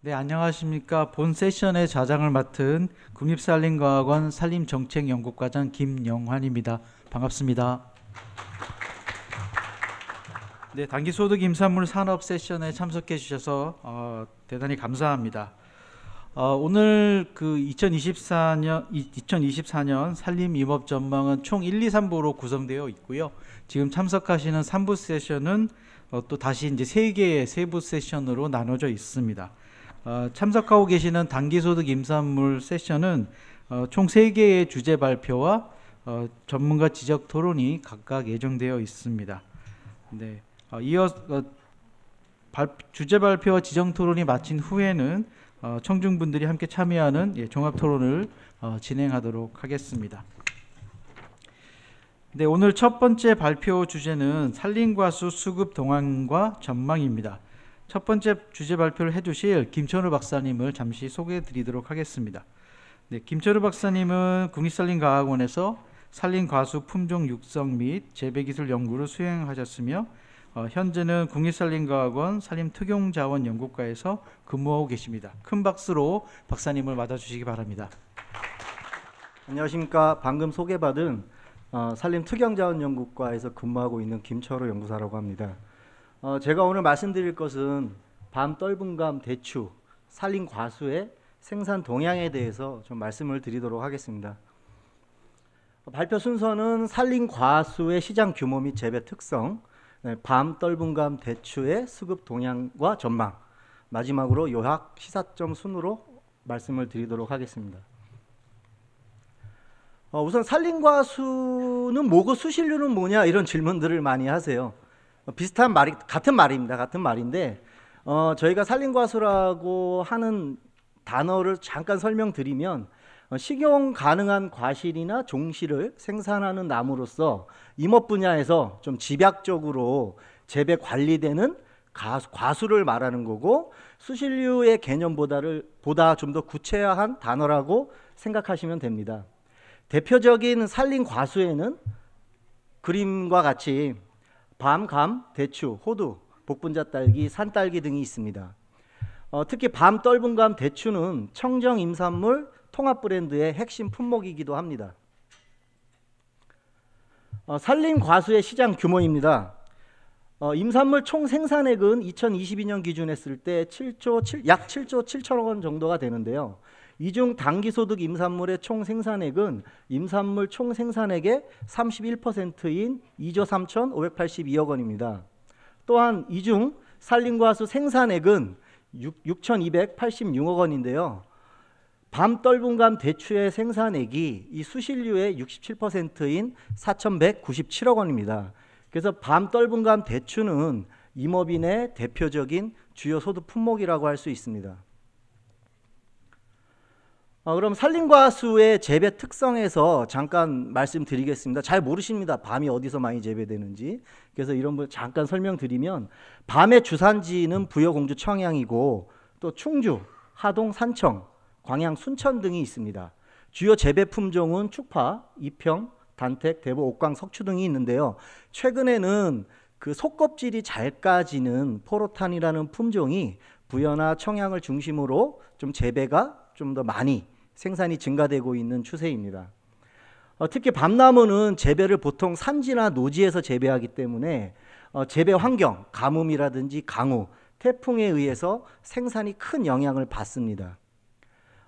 네, 안녕하십니까. 본 세션의 좌장을 맡은 국립산림과학원 산림정책연구과장 김영환입니다. 반갑습니다. 네, 단기소득 임산물 산업 세션에 참석해 주셔서 어, 대단히 감사합니다. 어, 오늘 그 2024년 2024년 산림 임업 전망은 총 1, 2, 3부로 구성되어 있고요. 지금 참석하시는 3부 세션은 어, 또 다시 이제 세 개의 세부 세션으로 나눠져 있습니다. 어, 참석하고 계시는 단기소득 임산물 세션은 어, 총 3개의 주제 발표와 어, 전문가 지적 토론이 각각 예정되어 있습니다. 네, 어, 이어 어, 발, 주제 발표와 지정 토론이 마친 후에는 청중분들이 함께 참여하는 예, 종합 토론을 진행하도록 하겠습니다. 네, 오늘 첫 번째 발표 주제는 산림과수 수급 동향과 전망입니다. 첫 번째 주제 발표를 해주실 김천우 박사님을 잠시 소개해 드리도록 하겠습니다. 네, 김철우 박사님은 국립산림과학원에서 산림과수 품종 육성 및 재배기술 연구를 수행하셨으며 어, 현재는 국립산림과학원 산림특용자원연구과에서 근무하고 계십니다. 큰 박수로 박사님을 맞아주시기 바랍니다. 안녕하십니까. 방금 소개받은 어, 산림특용자원연구과에서 근무하고 있는 김철우 연구사라고 합니다. 어, 제가 오늘 말씀드릴 것은 밤 떫은감 대추 살린 과수의 생산 동향에 대해서 좀 말씀을 드리도록 하겠습니다. 발표 순서는 살린 과수의 시장 규모 및 재배 특성, 밤 떫은감 대추의 수급 동향과 전망, 마지막으로 요약 시사점 순으로 말씀을 드리도록 하겠습니다. 어, 우선 살린 과수는 뭐고 수신료는 뭐냐 이런 질문들을 많이 하세요. 어, 비슷한 말이 같은 말입니다. 같은 말인데 어, 저희가 살림과수라고 하는 단어를 잠깐 설명드리면 어, 식용 가능한 과실이나 종실을 생산하는 나무로서 임업 분야에서 좀 집약적으로 재배 관리되는 가수, 과수를 말하는 거고 수신류의 개념보다를 보다 좀 더 구체화한 단어라고 생각하시면 됩니다. 대표적인 산림 과수에는 그림과 같이 밤, 감, 대추, 호두, 복분자 딸기, 산딸기 등이 있습니다. 어, 특히 밤, 떫은감, 대추는 청정 임산물 통합 브랜드의 핵심 품목이기도 합니다. 어, 산림 과수의 시장 규모입니다. 어, 임산물 총 생산액은 2022년 기준했을 때 7조 7, 약 7조 7천억 원 정도가 되는데요. 이중 단기소득 임산물의 총 생산액은 임산물 총 생산액의 31%인 2조 3,582억 원입니다. 또한 이 중 산림과수 생산액은 6, 2 8 6억 원인데요. 밤떨분감 대추의 생산액이 이 수신류의 67%인 4,197억 원입니다. 그래서 밤떨분감 대추는 임업인의 대표적인 주요 소득 품목이라고 할 수 있습니다. 어, 그럼 산림과수의 재배 특성에서 잠깐 말씀드리겠습니다. 잘 모르십니다. 밤이 어디서 많이 재배되는지. 그래서 이런 걸 잠깐 설명드리면 밤의 주산지는 부여공주 청양이고 또 충주, 하동, 산청, 광양, 순천 등이 있습니다. 주요 재배 품종은 축파, 이평, 단택, 대보, 옥광, 석추 등이 있는데요. 최근에는 그 속껍질이 잘 까지는 포로탄이라는 품종이 부여나 청양을 중심으로 좀 재배가 좀 더 많이 생산이 증가되고 있는 추세입니다. 어, 특히 밤나무는 재배를 보통 산지나 노지에서 재배하기 때문에 어, 재배 환경, 가뭄이라든지 강우, 태풍에 의해서 생산이 큰 영향을 받습니다.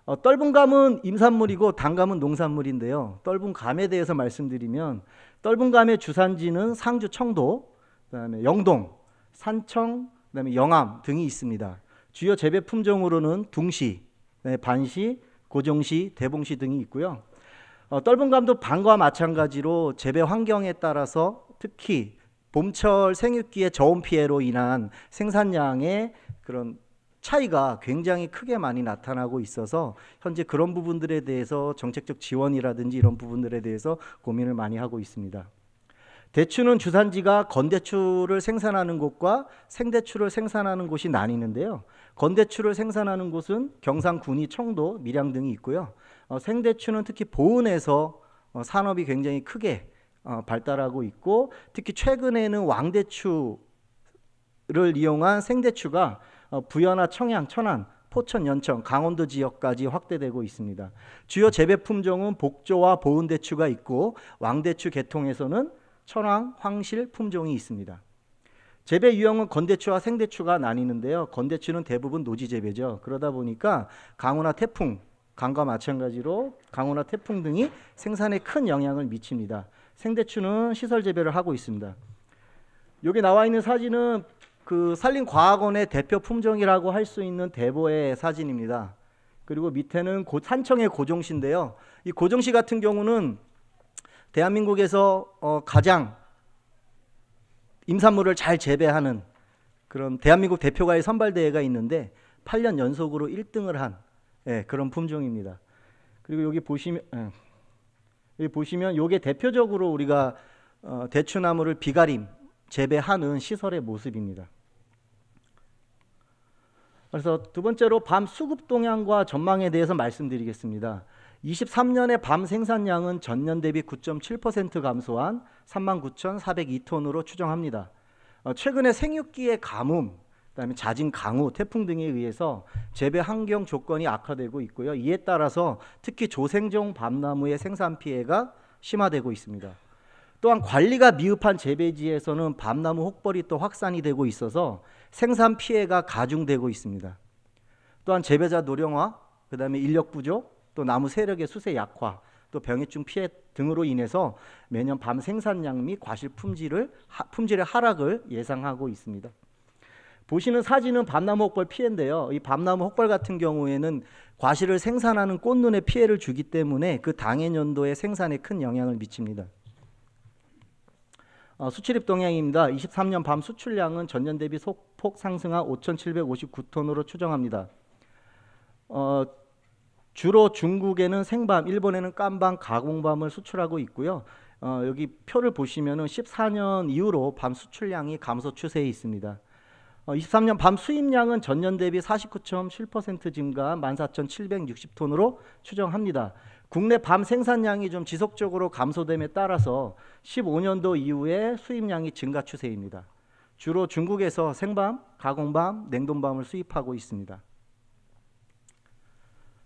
어, 떫은감은 임산물이고 단감은 농산물인데요. 떫은감에 대해서 말씀드리면 떫은감의 주산지는 상주 청도, 그다음에 영동, 산청, 그다음에 영암 등이 있습니다. 주요 재배 품종으로는 둥시, 반시, 고종시, 대봉시 등이 있고요. 어, 떫은감도 방과 마찬가지로 재배 환경에 따라서 특히 봄철 생육기의 저온 피해로 인한 생산량의 그런 차이가 굉장히 크게 많이 나타나고 있어서 현재 그런 부분들에 대해서 정책적 지원이라든지 이런 부분들에 대해서 고민을 많이 하고 있습니다. 대추는 주산지가 건대추를 생산하는 곳과 생대추를 생산하는 곳이 나뉘는데요. 건대추를 생산하는 곳은 경상 군이 청도 밀양 등이 있고요. 어, 생대추는 특히 보은에서 어, 산업이 굉장히 크게 어, 발달하고 있고 특히 최근에는 왕대추를 이용한 생대추가 어, 부여나 청양, 천안, 포천, 연천, 강원도 지역까지 확대되고 있습니다. 주요 재배 품종은 복조와 보은대추가 있고 왕대추 계통에서는 천황, 황실 품종이 있습니다. 재배 유형은 건대추와 생대추가 나뉘는데요. 건대추는 대부분 노지 재배죠. 그러다 보니까 강우나 태풍, 강과 마찬가지로 강우나 태풍 등이 생산에 큰 영향을 미칩니다. 생대추는 시설 재배를 하고 있습니다. 여기 나와 있는 사진은 그 산림과학원의 대표 품종이라고 할 수 있는 대보의 사진입니다. 그리고 밑에는 고, 산청의 고종시인데요. 이 고종시 같은 경우는 대한민국에서 어, 가장 임산물을 잘 재배하는 그런 대한민국 대표가의 선발대회가 있는데 8년 연속으로 1등을 한 예, 그런 품종입니다. 그리고 여기 보시면 예, 여기 보시면 요게 대표적으로 우리가 어, 대추나무를 비가림 재배하는 시설의 모습입니다. 그래서 두 번째로 밤 수급 동향과 전망에 대해서 말씀드리겠습니다. 23년의 밤 생산량은 전년 대비 9.7% 감소한 39,402톤으로 추정합니다. 어, 최근에 생육기의 가뭄, 그다음에 잦은 강우, 태풍 등에 의해서 재배 환경 조건이 악화되고 있고요. 이에 따라서 특히 조생종 밤나무의 생산 피해가 심화되고 있습니다. 또한 관리가 미흡한 재배지에서는 밤나무 혹벌이 또 확산이 되고 있어서 생산 피해가 가중되고 있습니다. 또한 재배자 노령화, 그다음에 인력 부족, 또 나무 세력의 수세 약화, 또 병해충 피해 등으로 인해서 매년 밤 생산량 및 과실 품질을 하, 품질의 하락을 예상하고 있습니다. 보시는 사진은 밤나무 혹벌 피해인데요. 이 밤나무 혹벌 같은 경우에는 과실을 생산하는 꽃눈에 피해를 주기 때문에 그 당해 연도의 생산에 큰 영향을 미칩니다. 어, 수출입 동향입니다. 23년 밤 수출량은 전년 대비 소폭 상승한 5,759톤으로 추정합니다. 어, 주로 중국에는 생밤, 일본에는 깐밤, 가공밤을 수출하고 있고요. 어, 여기 표를 보시면은 14년 이후로 밤 수출량이 감소 추세에 있습니다. 어, 23년 밤 수입량은 전년 대비 49.7% 증가한 14,760톤으로 추정합니다. 국내 밤 생산량이 좀 지속적으로 감소됨에 따라서 15년도 이후에 수입량이 증가 추세입니다. 주로 중국에서 생밤, 가공밤, 냉동밤을 수입하고 있습니다.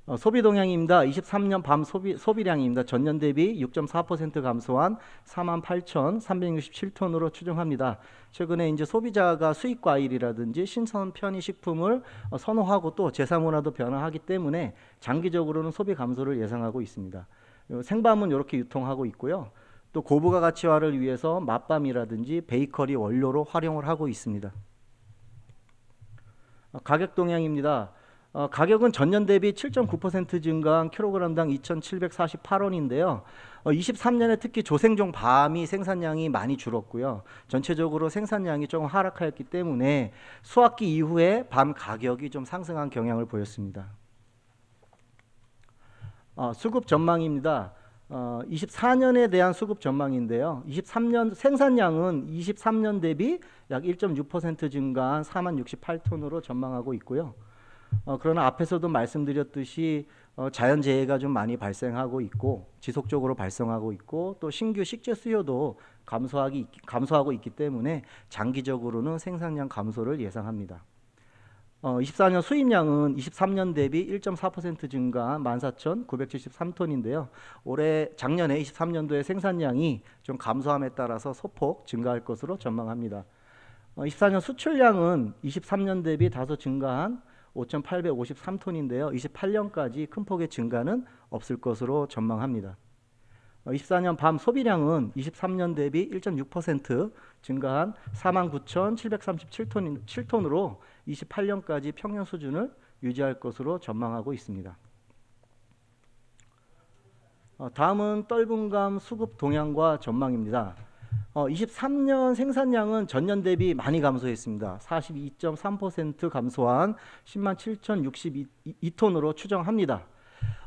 어, 소비 동향입니다. 23년 밤 소비, 소비량입니다. 전년 대비 6.4% 감소한 48,367톤으로 추정합니다. 최근에 이제 소비자가 수입 과일이라든지 신선 편의식품을 어, 선호하고 또 제사문화도 변화하기 때문에 장기적으로는 소비 감소를 예상하고 있습니다. 생밤은 이렇게 유통하고 있고요. 또 고부가 가치화를 위해서 맛밤이라든지 베이커리 원료로 활용을 하고 있습니다. 어, 가격 동향입니다. 어, 가격은 전년 대비 7.9% 증가한 킬로그램당 2,748원인데요. 어, 23년에 특히 조생종 밤이 생산량이 많이 줄었고요. 전체적으로 생산량이 조금 하락하였기 때문에 수확기 이후에 밤 가격이 좀 상승한 경향을 보였습니다. 어, 수급 전망입니다. 어, 24년에 대한 수급 전망인데요. 23년 생산량은 23년 대비 약 1.6% 증가한 4만 68톤으로 전망하고 있고요. 어, 그러나 앞에서도 말씀드렸듯이 어, 자연재해가 좀 많이 발생하고 있고 지속적으로 발생하고 있고 또 신규 식재 수요도 감소하기, 감소하고 있기 때문에 장기적으로는 생산량 감소를 예상합니다. 어, 24년 수입량은 23년 대비 1.4% 증가한 14,973톤인데요. 올해 작년에 23년도에 생산량이 좀 감소함에 따라서 소폭 증가할 것으로 전망합니다. 어, 24년 수출량은 23년 대비 다소 증가한 5,853톤인데요. 28년까지 큰 폭의 증가는 없을 것으로 전망합니다. 24년 어, 밤 소비량은 23년 대비 1.6% 증가한 49,737톤으로 28년까지 평년 수준을 유지할 것으로 전망하고 있습니다. 어, 다음은 떫은감 수급 동향과 전망입니다. 어, 23년 생산량은 전년 대비 많이 감소했습니다. 42.3% 감소한 10만 7,062톤으로 추정합니다.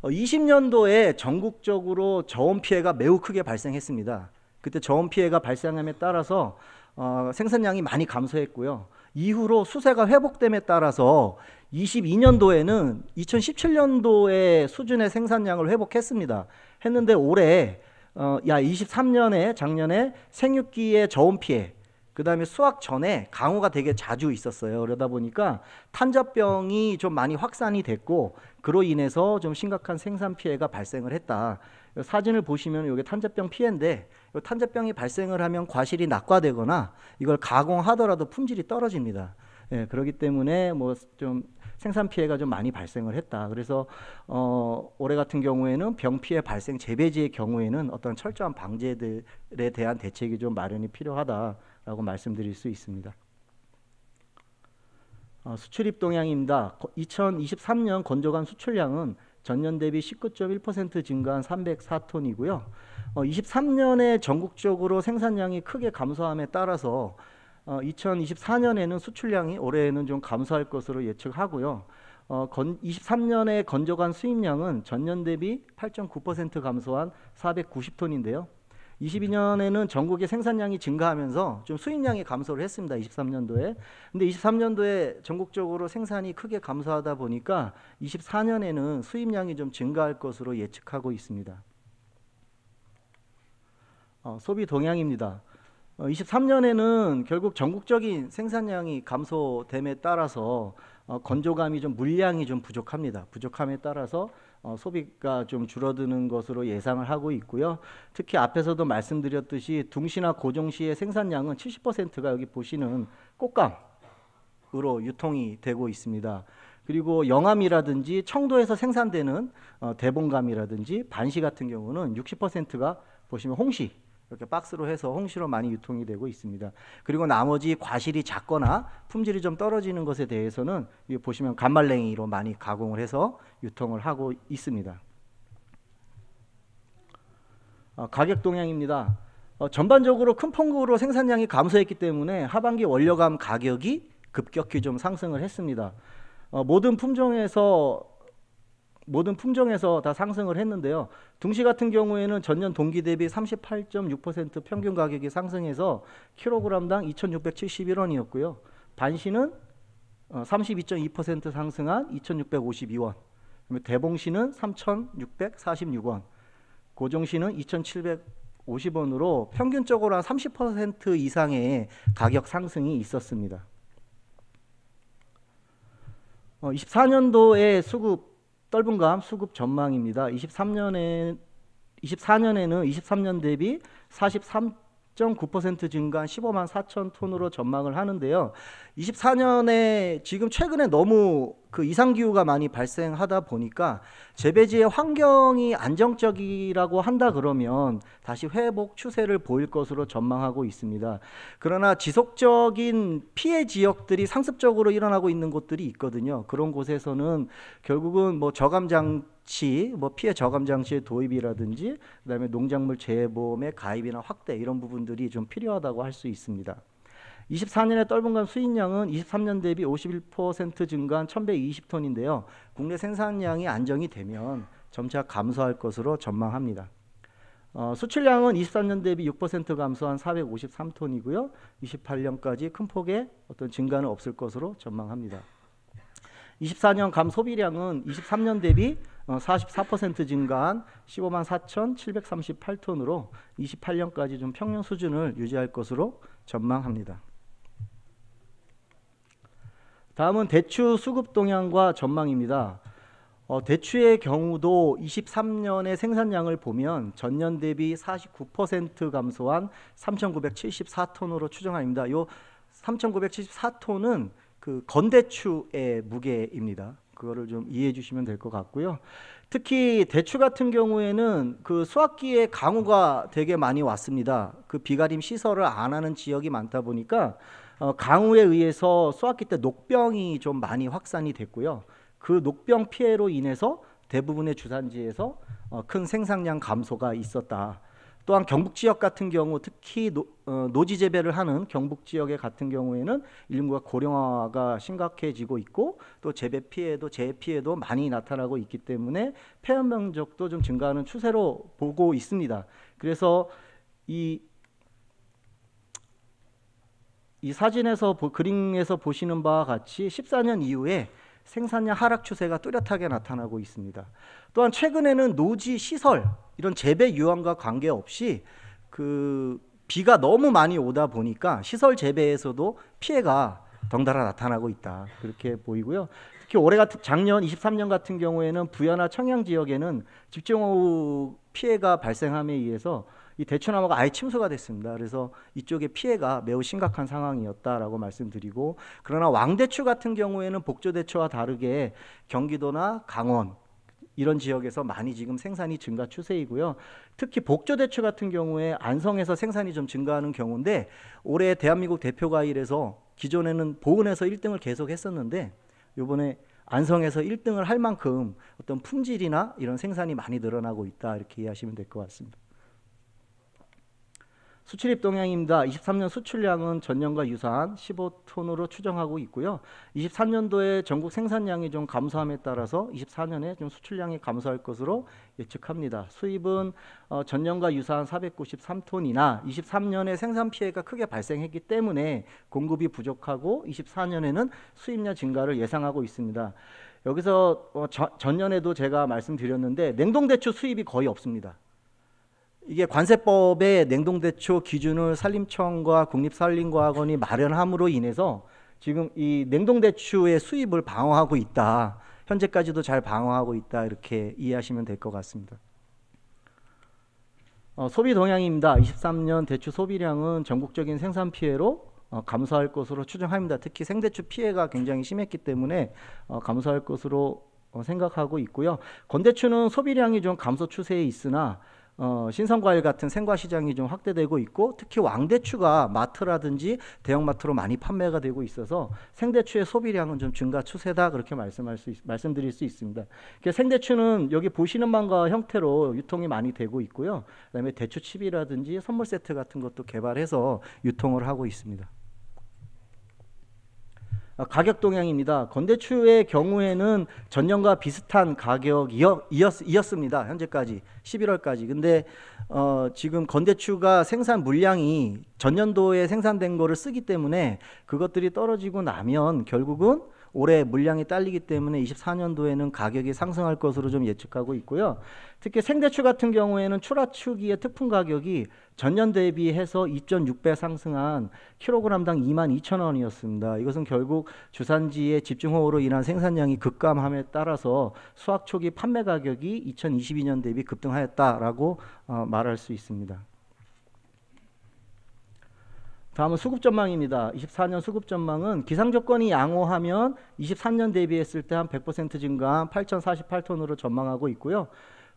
어, 20년도에 전국적으로 저온 피해가 매우 크게 발생했습니다. 그때 저온 피해가 발생함에 따라서 어, 생산량이 많이 감소했고요. 이후로 수세가 회복됨에 따라서 22년도에는 2017년도의 수준의 생산량을 회복했습니다. 했는데 올해 어, 야 23년에 작년에 생육기에 저온 피해 그다음에 수확 전에 강우가 되게 자주 있었어요. 그러다 보니까 탄저병이 좀 많이 확산이 됐고 그로 인해서 좀 심각한 생산 피해가 발생을 했다. 사진을 보시면 이게 탄저병 피해인데 탄저병이 발생을 하면 과실이 낙과되거나 이걸 가공하더라도 품질이 떨어집니다. 예, 그렇기 때문에 뭐좀 생산 피해가 좀 많이 발생을 했다. 그래서 어, 올해 같은 경우에는 병 피해 발생 재배지의 경우에는 어떤 철저한 방제들에 대한 대책이 좀 마련이 필요하다라고 말씀드릴 수 있습니다. 어, 수출입 동향입니다. 2023년 건조간 수출량은 전년 대비 19.1% 증가한 304톤이고요. 어, 23년에 전국적으로 생산량이 크게 감소함에 따라서 어, 2024년에는 수출량이 올해에는 좀 감소할 것으로 예측하고요. 어, 건, 23년에 건조간 수입량은 전년 대비 8.9% 감소한 490톤인데요. 22년에는 전국의 생산량이 증가하면서 좀 수입량이 감소를 했습니다. 23년도에. 근데 23년도에 전국적으로 생산이 크게 감소하다 보니까 24년에는 수입량이 좀 증가할 것으로 예측하고 있습니다. 어, 소비 동향입니다. 23년에는 어, 결국 전국적인 생산량이 감소됨에 따라서 어, 건조감이 좀 물량이 좀 부족합니다. 부족함에 따라서 어, 소비가 좀 줄어드는 것으로 예상을 하고 있고요. 특히 앞에서도 말씀드렸듯이 둥시나 고종시의 생산량은 70%가 여기 보시는 꽃감으로 유통이 되고 있습니다. 그리고 영암이라든지 청도에서 생산되는 대봉감이라든지 반시 같은 경우는 60%가 보시면 홍시 이렇게 박스로 해서 홍시로 많이 유통이 되고 있습니다. 그리고 나머지 과실이 작거나 품질이 좀 떨어지는 것에 대해서는 보시면 간말랭이로 많이 가공을 해서 유통을 하고 있습니다. 아, 가격 동향입니다. 어, 전반적으로 큰 폭으로 생산량이 감소했기 때문에 하반기 원료감 가격이 급격히 좀 상승을 했습니다. 어, 모든 품종에서 모든 품종에서 다 상승을 했는데요. 둥시 같은 경우에는 전년 동기 대비 38.6% 평균 가격이 상승해서 킬로그램당 2,671원이었고요. 반시는 32.2% 어, 상승한 2,652원. 대봉시는 3,646원. 고종시는 2,750원으로 평균적으로 한 30% 이상의 가격 상승이 있었습니다. 24년도에 어, 수급 떫은감 수급 전망입니다. 23년에 24년에는 23년 대비 43.9% 증가한 15만 4천 톤으로 전망을 하는데요. 24년에 지금 최근에 너무 그 이상 기후가 많이 발생하다 보니까 재배지의 환경이 안정적이라고 한다 그러면 다시 회복 추세를 보일 것으로 전망하고 있습니다. 그러나 지속적인 피해 지역들이 상습적으로 일어나고 있는 곳들이 있거든요. 그런 곳에서는 결국은 뭐 저감 장치, 뭐 피해 저감 장치의 도입이라든지 그다음에 농작물 재해보험의 가입이나 확대 이런 부분들이 좀 필요하다고 할 수 있습니다. 24년에 떫은간 수입량은 23년 대비 51% 증가한 1120톤인데요. 국내 생산량이 안정이 되면 점차 감소할 것으로 전망합니다. 어, 수출량은 23년 대비 6% 감소한 453톤이고요. 28년까지 큰 폭의 어떤 증가는 없을 것으로 전망합니다. 24년 감 소비량은 23년 대비 44% 어, 증가한 15만 4,738톤으로 28년까지 좀 평년 수준을 유지할 것으로 전망합니다. 다음은 대추 수급 동향과 전망입니다. 어, 대추의 경우도 23년의 생산량을 보면 전년 대비 49% 감소한 3,974톤으로 추정합니다. 요 3,974톤은 그 건대추의 무게입니다. 그거를 좀 이해해 주시면 될 것 같고요. 특히 대추 같은 경우에는 그 수확기에 강우가 되게 많이 왔습니다. 그 비가림 시설을 안 하는 지역이 많다 보니까 어, 강우에 의해서 쏘았기 때 녹병이 좀 많이 확산이 됐고요. 그 녹병 피해로 인해서 대부분의 주산지에서 어, 큰 생산량 감소가 있었다. 또한 경북 지역 같은 경우 특히 노, 어, 지 재배를 하는 경북 지역의 같은 경우에는 인구가 고령화가 심각해지고 있고 또 재배 피해도 재해 피해도 많이 나타나고 있기 때문에 폐렴 면적도 좀 증가하는 추세로 보고 있습니다. 그래서 이이 사진에서 그림에서 보시는 바와 같이 14년 이후에 생산량 하락 추세가 뚜렷하게 나타나고 있습니다. 또한 최근에는 노지 시설 이런 재배 유황과 관계없이 그 비가 너무 많이 오다 보니까 시설 재배에서도 피해가 덩달아 나타나고 있다. 그렇게 보이고요. 특히 올해 같은 작년 23년 같은 경우에는 부여나 청양 지역에는 집중호우 피해가 발생함에 의해서 이 대추나무가 아예 침수가 됐습니다. 그래서 이쪽에 피해가 매우 심각한 상황이었다라고 말씀드리고 그러나 왕대추 같은 경우에는 복조대추와 다르게 경기도나 강원 이런 지역에서 많이 지금 생산이 증가 추세이고요. 특히 복조대추 같은 경우에 안성에서 생산이 좀 증가하는 경우인데 올해 대한민국 대표 과일에서 기존에는 보은에서 1등을 계속 했었는데 이번에 안성에서 1등을 할 만큼 어떤 품질이나 이런 생산이 많이 늘어나고 있다 이렇게 이해하시면 될 것 같습니다. 수출입 동향입니다. 23년 수출량은 전년과 유사한 15톤으로 추정하고 있고요. 23년도에 전국 생산량이 좀 감소함에 따라서 24년에 좀 수출량이 감소할 것으로 예측합니다. 수입은 어, 전년과 유사한 493톤이나 23년에 생산 피해가 크게 발생했기 때문에 공급이 부족하고 24년에는 수입량 증가를 예상하고 있습니다. 여기서 어, 저, 전년에도 제가 말씀드렸는데 냉동 대추 수입이 거의 없습니다. 이게 관세법의 냉동대초 기준을 산림청과 국립산림과학원이 마련함으로 인해서 지금 이 냉동대추의 수입을 방어하고 있다. 현재까지도 잘 방어하고 있다. 이렇게 이해하시면 될 것 같습니다. 어, 소비 동향입니다. 23년 대추 소비량은 전국적인 생산 피해로 어, 감소할 것으로 추정합니다. 특히 생대추 피해가 굉장히 심했기 때문에 어, 감소할 것으로 어, 생각하고 있고요. 건대추는 소비량이 좀 감소 추세에 있으나 어, 신선과일 같은 생과 시장이 좀 확대되고 있고 특히 왕대추가 마트라든지 대형마트로 많이 판매가 되고 있어서 생대추의 소비량은 좀 증가 추세다 그렇게 말씀할 수 있, 말씀드릴 수 있습니다. 그러니까 생대추는 여기 보시는 만과 형태로 유통이 많이 되고 있고요. 그다음에 대추칩이라든지 선물 세트 같은 것도 개발해서 유통을 하고 있습니다. 어, 가격 동향입니다. 건대추의 경우에는 전년과 비슷한 가격이었습니다. 현재까지 11월까지. 근데 어, 지금 건대추가 생산 물량이 전년도에 생산된 거를 쓰기 때문에 그것들이 떨어지고 나면 결국은 올해 물량이 딸리기 때문에 24년도에는 가격이 상승할 것으로 좀 예측하고 있고요. 특히 생대추 같은 경우에는 출하추기의 특품 가격이 전년 대비해서 2.6배 상승한 킬로그램당 22,000원이었습니다. 이것은 결국 주산지의 집중호우로 인한 생산량이 급감함에 따라서 수확 초기 판매 가격이 2022년 대비 급등하였다라고 어, 말할 수 있습니다. 다음은 수급 전망입니다. 24년 수급 전망은 기상 조건이 양호하면 23년 대비했을 때 한 100% 증가한 8,048톤으로 전망하고 있고요.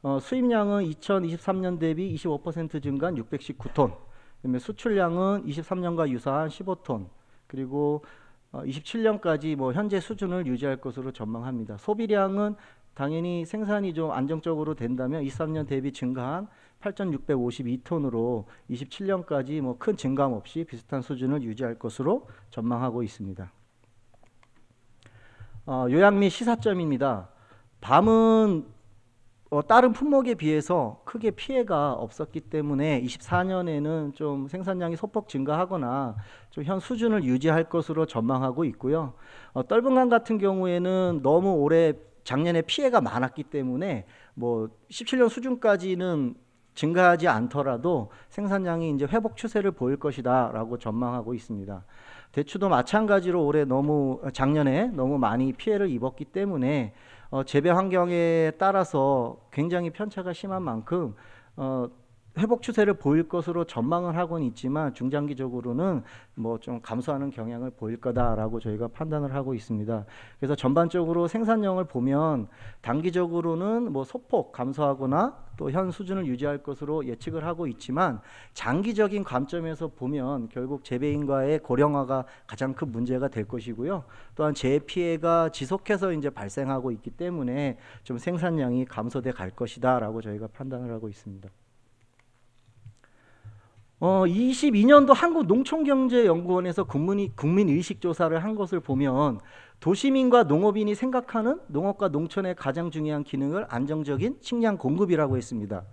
어, 수입량은 2023년 대비 25% 증가한 619톤. 그다음에 수출량은 23년과 유사한 15톤. 그리고 어, 27년까지 뭐 현재 수준을 유지할 것으로 전망합니다. 소비량은 당연히 생산이 좀 안정적으로 된다면 23년 대비 증가한 8,652톤으로 27년까지 뭐 큰 증감 없이 비슷한 수준을 유지할 것으로 전망하고 있습니다. 어, 요양 및 시사점입니다. 밤은 어, 다른 품목에 비해서 크게 피해가 없었기 때문에 24년에는 좀 생산량이 소폭 증가하거나 좀 현 수준을 유지할 것으로 전망하고 있고요. 어, 떫은강 같은 경우에는 너무 오래 작년에 피해가 많았기 때문에 뭐 17년 수준까지는 증가하지 않더라도 생산량이 이제 회복 추세를 보일 것이다라고 전망하고 있습니다. 대추도 마찬가지로 올해 너무 작년에 너무 많이 피해를 입었기 때문에 어, 재배 환경에 따라서 굉장히 편차가 심한 만큼 어, 회복 추세를 보일 것으로 전망을 하고는 있지만 중장기적으로는 뭐 좀 감소하는 경향을 보일 거다라고 저희가 판단을 하고 있습니다. 그래서 전반적으로 생산량을 보면 단기적으로는 뭐 소폭 감소하거나 또 현 수준을 유지할 것으로 예측을 하고 있지만 장기적인 관점에서 보면 결국 재배인과의 고령화가 가장 큰 문제가 될 것이고요. 또한 재해 피해가 지속해서 이제 발생하고 있기 때문에 좀 생산량이 감소돼 갈 것이다라고 저희가 판단을 하고 있습니다. 어, 22년도 한국 농촌경제연구원에서 국민이, 국민의식조사를 한 것을 보면 도시민과 농업인이 생각하는 농업과 농촌의 가장 중요한 기능을 안정적인 식량 공급이라고 했습니다.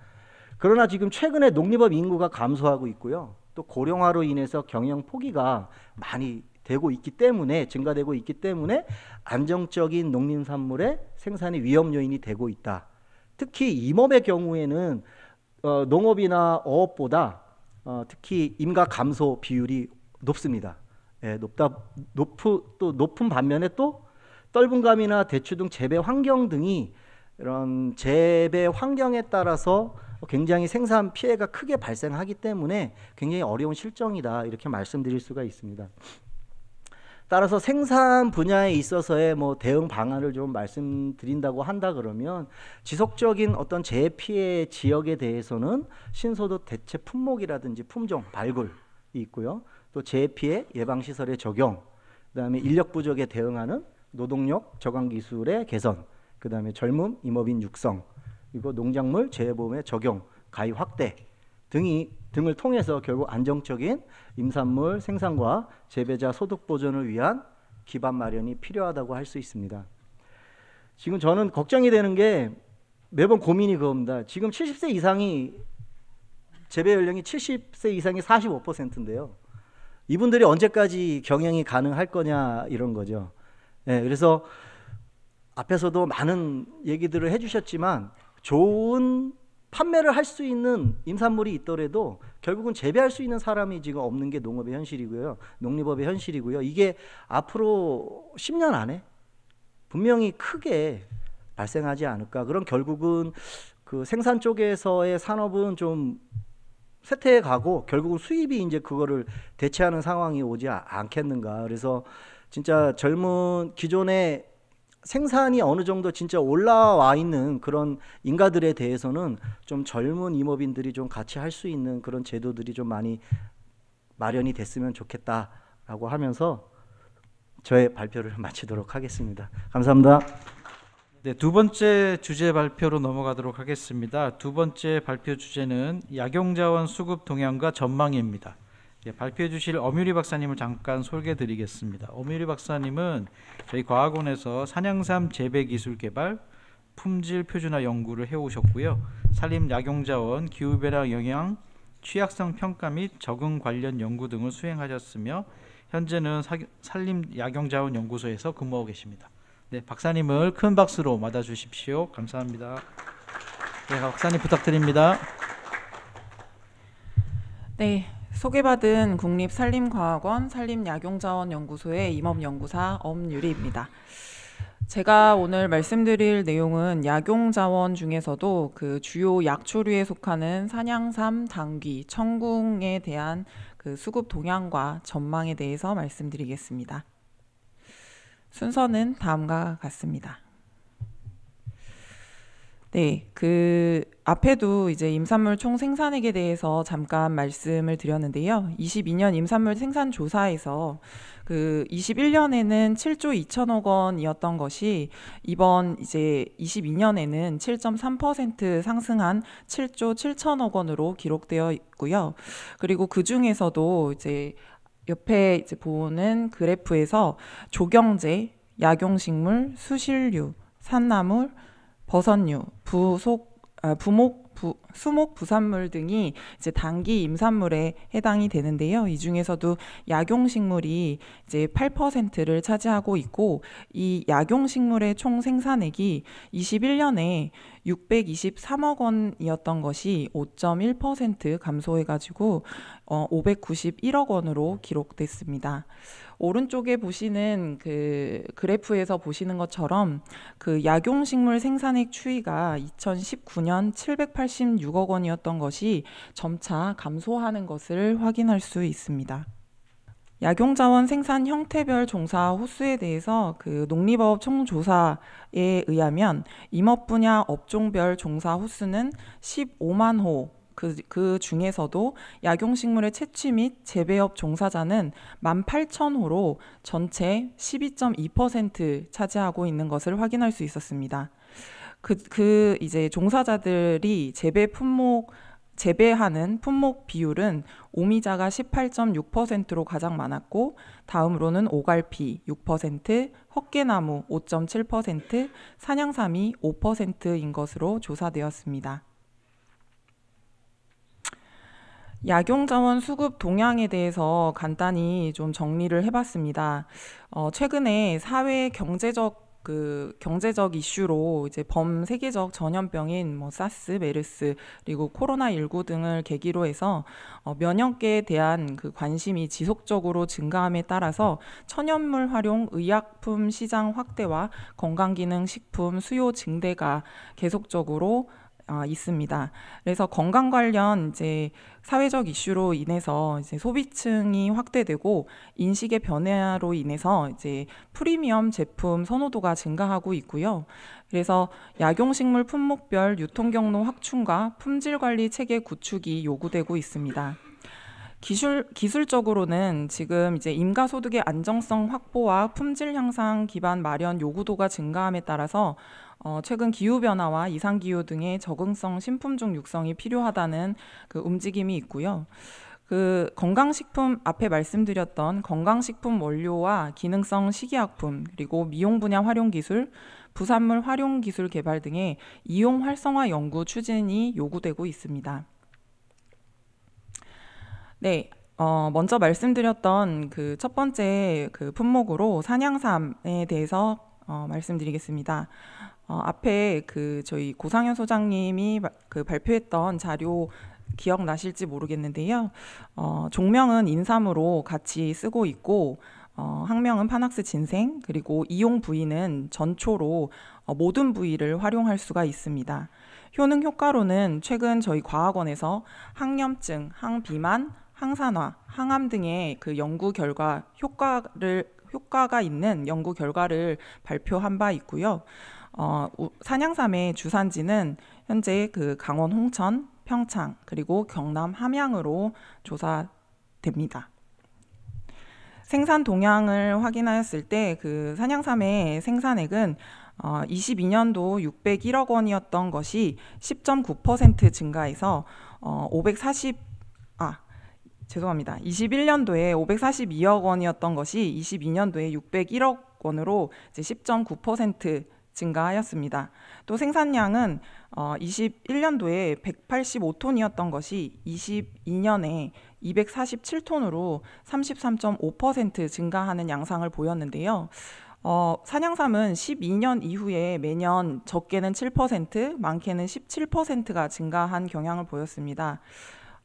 그러나 지금 최근에 농립업 인구가 감소하고 있고요. 또 고령화로 인해서 경영 포기가 많이 되고 있기 때문에 증가되고 있기 때문에 안정적인 농림산물의 생산이 위험 요인이 되고 있다. 특히 임업의 경우에는 어, 농업이나 어업보다 어, 특히 임가 감소 비율이 높습니다. 예, 높다 높은 또 높은 반면에 또 떫은감이나 대추 등 재배 환경 등이 이런 재배 환경에 따라서 굉장히 생산 피해가 크게 발생하기 때문에 굉장히 어려운 실정이다 이렇게 말씀드릴 수가 있습니다. 따라서 생산 분야에 있어서의 뭐 대응 방안을 좀 말씀드린다고 한다 그러면 지속적인 어떤 재해 피해 지역에 대해서는 신소도 대체 품목이라든지 품종 발굴이 있고요. 또 재해 피해 예방 시설의 적용, 그다음에 인력 부족에 대응하는 노동력 저감 기술의 개선, 그다음에 젊은 임업인 육성, 그리고 농작물 재해보험의 적용, 가입 확대 등이 등을 통해서 결국 안정적인 임산물 생산과 재배자 소득 보존을 위한 기반 마련이 필요하다고 할 수 있습니다. 지금 저는 걱정이 되는 게 매번 고민이 그겁니다. 지금 70세 이상이 재배 연령이 70세 이상이 45%인데요. 이분들이 언제까지 경영이 가능할 거냐 이런 거죠. 네, 그래서 앞에서도 많은 얘기들을 해주셨지만 좋은 판매를 할 수 있는 임산물이 있더라도 결국은 재배할 수 있는 사람이 지금 없는 게 농업의 현실이고요. 농립업의 현실이고요. 이게 앞으로 10년 안에 분명히 크게 발생하지 않을까. 그럼 결국은 그 생산 쪽에서의 산업은 좀 쇠퇴해 가고 결국은 수입이 이제 그거를 대체하는 상황이 오지 않겠는가. 그래서 진짜 젊은 기존의 생산이 어느 정도 진짜 올라와 있는 그런 인가들에 대해서는 좀 젊은 임업인들이 좀 같이 할 수 있는 그런 제도들이 좀 많이 마련이 됐으면 좋겠다라고 하면서 저의 발표를 마치도록 하겠습니다. 감사합니다. 네, 두 번째 주제 발표로 넘어가도록 하겠습니다. 두 번째 발표 주제는 야경 자원 수급 동향과 전망입니다. 예, 발표해 주실 어뮤리 박사님을 잠깐 소개해 드리겠습니다. 어뮤리 박사님은 저희 과학원에서 산양삼 재배 기술 개발, 품질 표준화 연구를 해오셨고요. 산림 약용자원, 기후변화 영향, 취약성 평가 및 적응 관련 연구 등을 수행하셨으며 현재는 산림 약용자원 연구소에서 근무하고 계십니다. 네, 박사님을 큰 박수로 맞아 주십시오. 감사합니다. 네, 박사님 부탁드립니다. 네, 소개받은 국립산림과학원 산림약용자원연구소의 임업연구사 엄유리입니다. 제가 오늘 말씀드릴 내용은 약용자원 중에서도 그 주요 약초류에 속하는 산양삼, 당귀, 청궁에 대한 그 수급 동향과 전망에 대해서 말씀드리겠습니다. 순서는 다음과 같습니다. 네, 그 앞에도 이제 임산물 총 생산액에 대해서 잠깐 말씀을 드렸는데요. 22년 임산물 생산 조사에서 그 21년에는 7조 2천억 원이었던 것이 이번 이제 22년에는 7.3% 상승한 7조 7천억 원으로 기록되어 있고요. 그리고 그 중에서도 이제 옆에 이제 보는 그래프에서 조경제, 약용식물, 수실류, 산나물, 버섯류, 부속 아, 부목 부, 수목 부산물 등이 이제 단기 임산물에 해당이 되는데요. 이 중에서도 약용 식물이 이제 8%를 차지하고 있고 이 약용 식물의 총 생산액이 21년에 623억 원이었던 것이 5.1% 감소해가지고 어, 591억 원으로 기록됐습니다. 오른쪽에 보시는 그 그래프에서 보시는 것처럼 그 약용식물 생산액 추이가 2019년 786억 원이었던 것이 점차 감소하는 것을 확인할 수 있습니다. 약용자원 생산 형태별 종사 호수에 대해서 그 농림업 총조사에 의하면 임업 분야 업종별 종사 호수는 15만 호. 그, 그 중에서도 약용식물의 채취 및 재배업 종사자는 18,000호로 전체 12.2% 차지하고 있는 것을 확인할 수 있었습니다. 그, 그 이제 종사자들이 재배 품목 재배하는 품목 비율은 오미자가 18.6%로 가장 많았고 다음으로는 오갈피 6%, 헛개나무 5.7%, 산양삼이 5%인 것으로 조사되었습니다. 약용자원 수급 동향에 대해서 간단히 좀 정리를 해봤습니다. 어, 최근에 사회 경제적 그 경제적 이슈로 이제 범세계적 전염병인 뭐 사스, 메르스 그리고 코로나 19 등을 계기로 해서 어, 면역계에 대한 그 관심이 지속적으로 증가함에 따라서 천연물 활용 의약품 시장 확대와 건강기능식품 수요 증대가 계속적으로 아, 있습니다. 그래서 건강 관련 이제 사회적 이슈로 인해서 이제 소비층이 확대되고 인식의 변화로 인해서 이제 프리미엄 제품 선호도가 증가하고 있고요. 그래서 약용식물 품목별 유통 경로 확충과 품질 관리 체계 구축이 요구되고 있습니다. 기술, 기술적으로는 지금 이제 임가소득의 안정성 확보와 품질 향상 기반 마련 요구도가 증가함에 따라서 어, 최근 기후변화와 이상기후 등의 적응성 신품종 육성이 필요하다는 그 움직임이 있고요. 그 건강식품 앞에 말씀드렸던 건강식품 원료와 기능성 식약품 그리고 미용 분야 활용 기술 부산물 활용 기술 개발 등의 이용 활성화 연구 추진이 요구되고 있습니다. 네, 어, 먼저 말씀드렸던 그 첫 번째 그 품목으로 산양삼에 대해서 어, 말씀드리겠습니다. 어, 앞에 그 저희 고상현 소장님이 그 발표했던 자료 기억나실지 모르겠는데요. 어, 종명은 인삼으로 같이 쓰고 있고 어, 학명은 파낙스 진생 그리고 이용 부위는 전초로 어, 모든 부위를 활용할 수가 있습니다. 효능 효과로는 최근 저희 과학원에서 항염증, 항비만, 항산화, 항암 등의 그 연구 결과 효과를 효과가 있는 연구 결과를 발표한 바 있고요. 어, 산양삼의 주산지는 현재 그 강원 홍천, 평창 그리고 경남 함양으로 조사됩니다. 생산 동향을 확인하였을 때그 산양삼의 생산액은 어, 22년도 601억 원이었던 것이 10.9% 증가해서 어, 540 아, 죄송합니다. 21년도에 542억 원이었던 것이 22년도에 601억 원으로 이제 10.9% 증가하였습니다. 또 생산량은 어, 21년도에 185톤이었던 것이 22년에 247톤으로 33.5% 증가하는 양상을 보였는데요. 어, 산양삼은 12년 이후에 매년 적게는 7%, 많게는 17%가 증가한 경향을 보였습니다.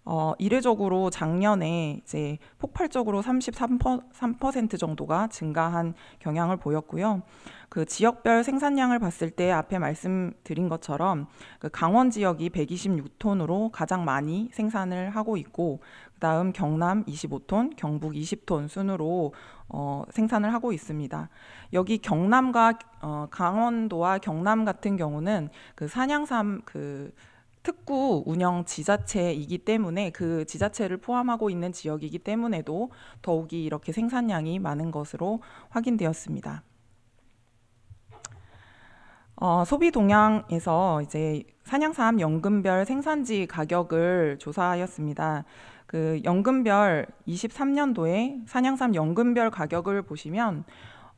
어, 이례적으로 작년에 이제 폭발적으로 33% 정도가 증가한 경향을 보였고요. 그 지역별 생산량을 봤을 때 앞에 말씀드린 것처럼 그 강원 지역이 126톤으로 가장 많이 생산을 하고 있고 그다음 경남 25톤, 경북 20톤 순으로 어, 생산을 하고 있습니다. 여기 경남과 어, 강원도와 경남 같은 경우는 그 산양삼 그 특구 운영 지자체이기 때문에 그 지자체를 포함하고 있는 지역이기 때문에도 더욱이 이렇게 생산량이 많은 것으로 확인되었습니다. 어, 소비 동향에서 이제 산양사업 연금별 생산지 가격을 조사하였습니다. 그 연금별 23년도에 산양삼 연금별 가격을 보시면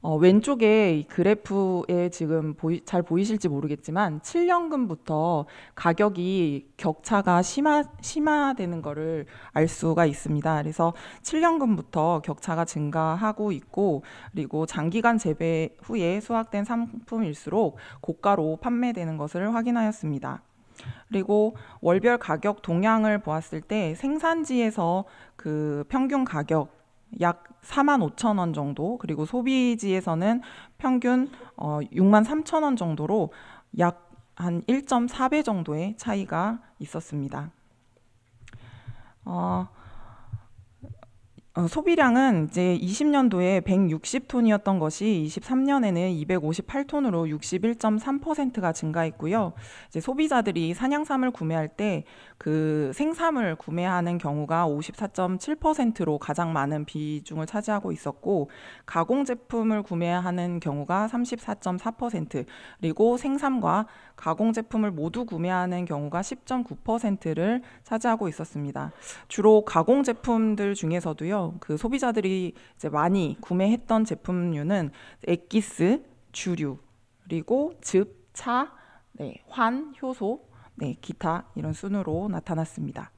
어, 왼쪽에 이 그래프에 지금 보이, 잘 보이실지 모르겠지만 7년금부터 가격이 격차가 심화, 심화되는 것을 알 수가 있습니다. 그래서 7년금부터 격차가 증가하고 있고 그리고 장기간 재배 후에 수확된 상품일수록 고가로 판매되는 것을 확인하였습니다. 그리고 월별 가격 동향을 보았을 때 생산지에서 그 평균 가격 약 4만 5천 원 정도, 그리고 소비지에서는 평균 어, 6만 3천 원 정도로 약 한 1.4배 정도의 차이가 있었습니다. 어, 어, 소비량은 이제 20년도에 160톤이었던 것이 23년에는 258톤으로 61.3%가 증가했고요. 이제 소비자들이 산양삼을 구매할 때 그 생삼을 구매하는 경우가 54.7%로 가장 많은 비중을 차지하고 있었고 가공 제품을 구매하는 경우가 34.4% 그리고 생삼과 가공 제품을 모두 구매하는 경우가 10.9%를 차지하고 있었습니다. 주로 가공 제품들 중에서도요. 그 소비자들이 이제 많이 구매했던 제품류는 액기스, 주류, 그리고 즙, 차, 네, 환, 효소, 네, 기타 이런 순으로 나타났습니다.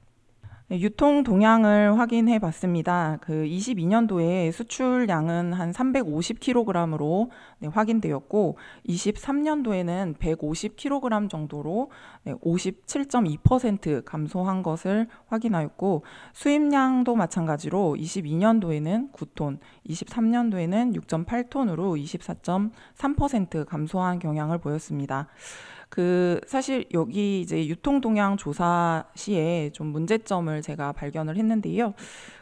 네, 유통 동향을 확인해 봤습니다. 그 22년도에 수출량은 한 350kg으로 네, 확인되었고 23년도에는 150kg 정도로 네, 57.2% 감소한 것을 확인하였고 수입량도 마찬가지로 22년도에는 9톤, 23년도에는 6.8톤으로 24.3% 감소한 경향을 보였습니다. 그 사실 여기 이제 유통 동향 조사 시에 좀 문제점을 제가 발견을 했는데요.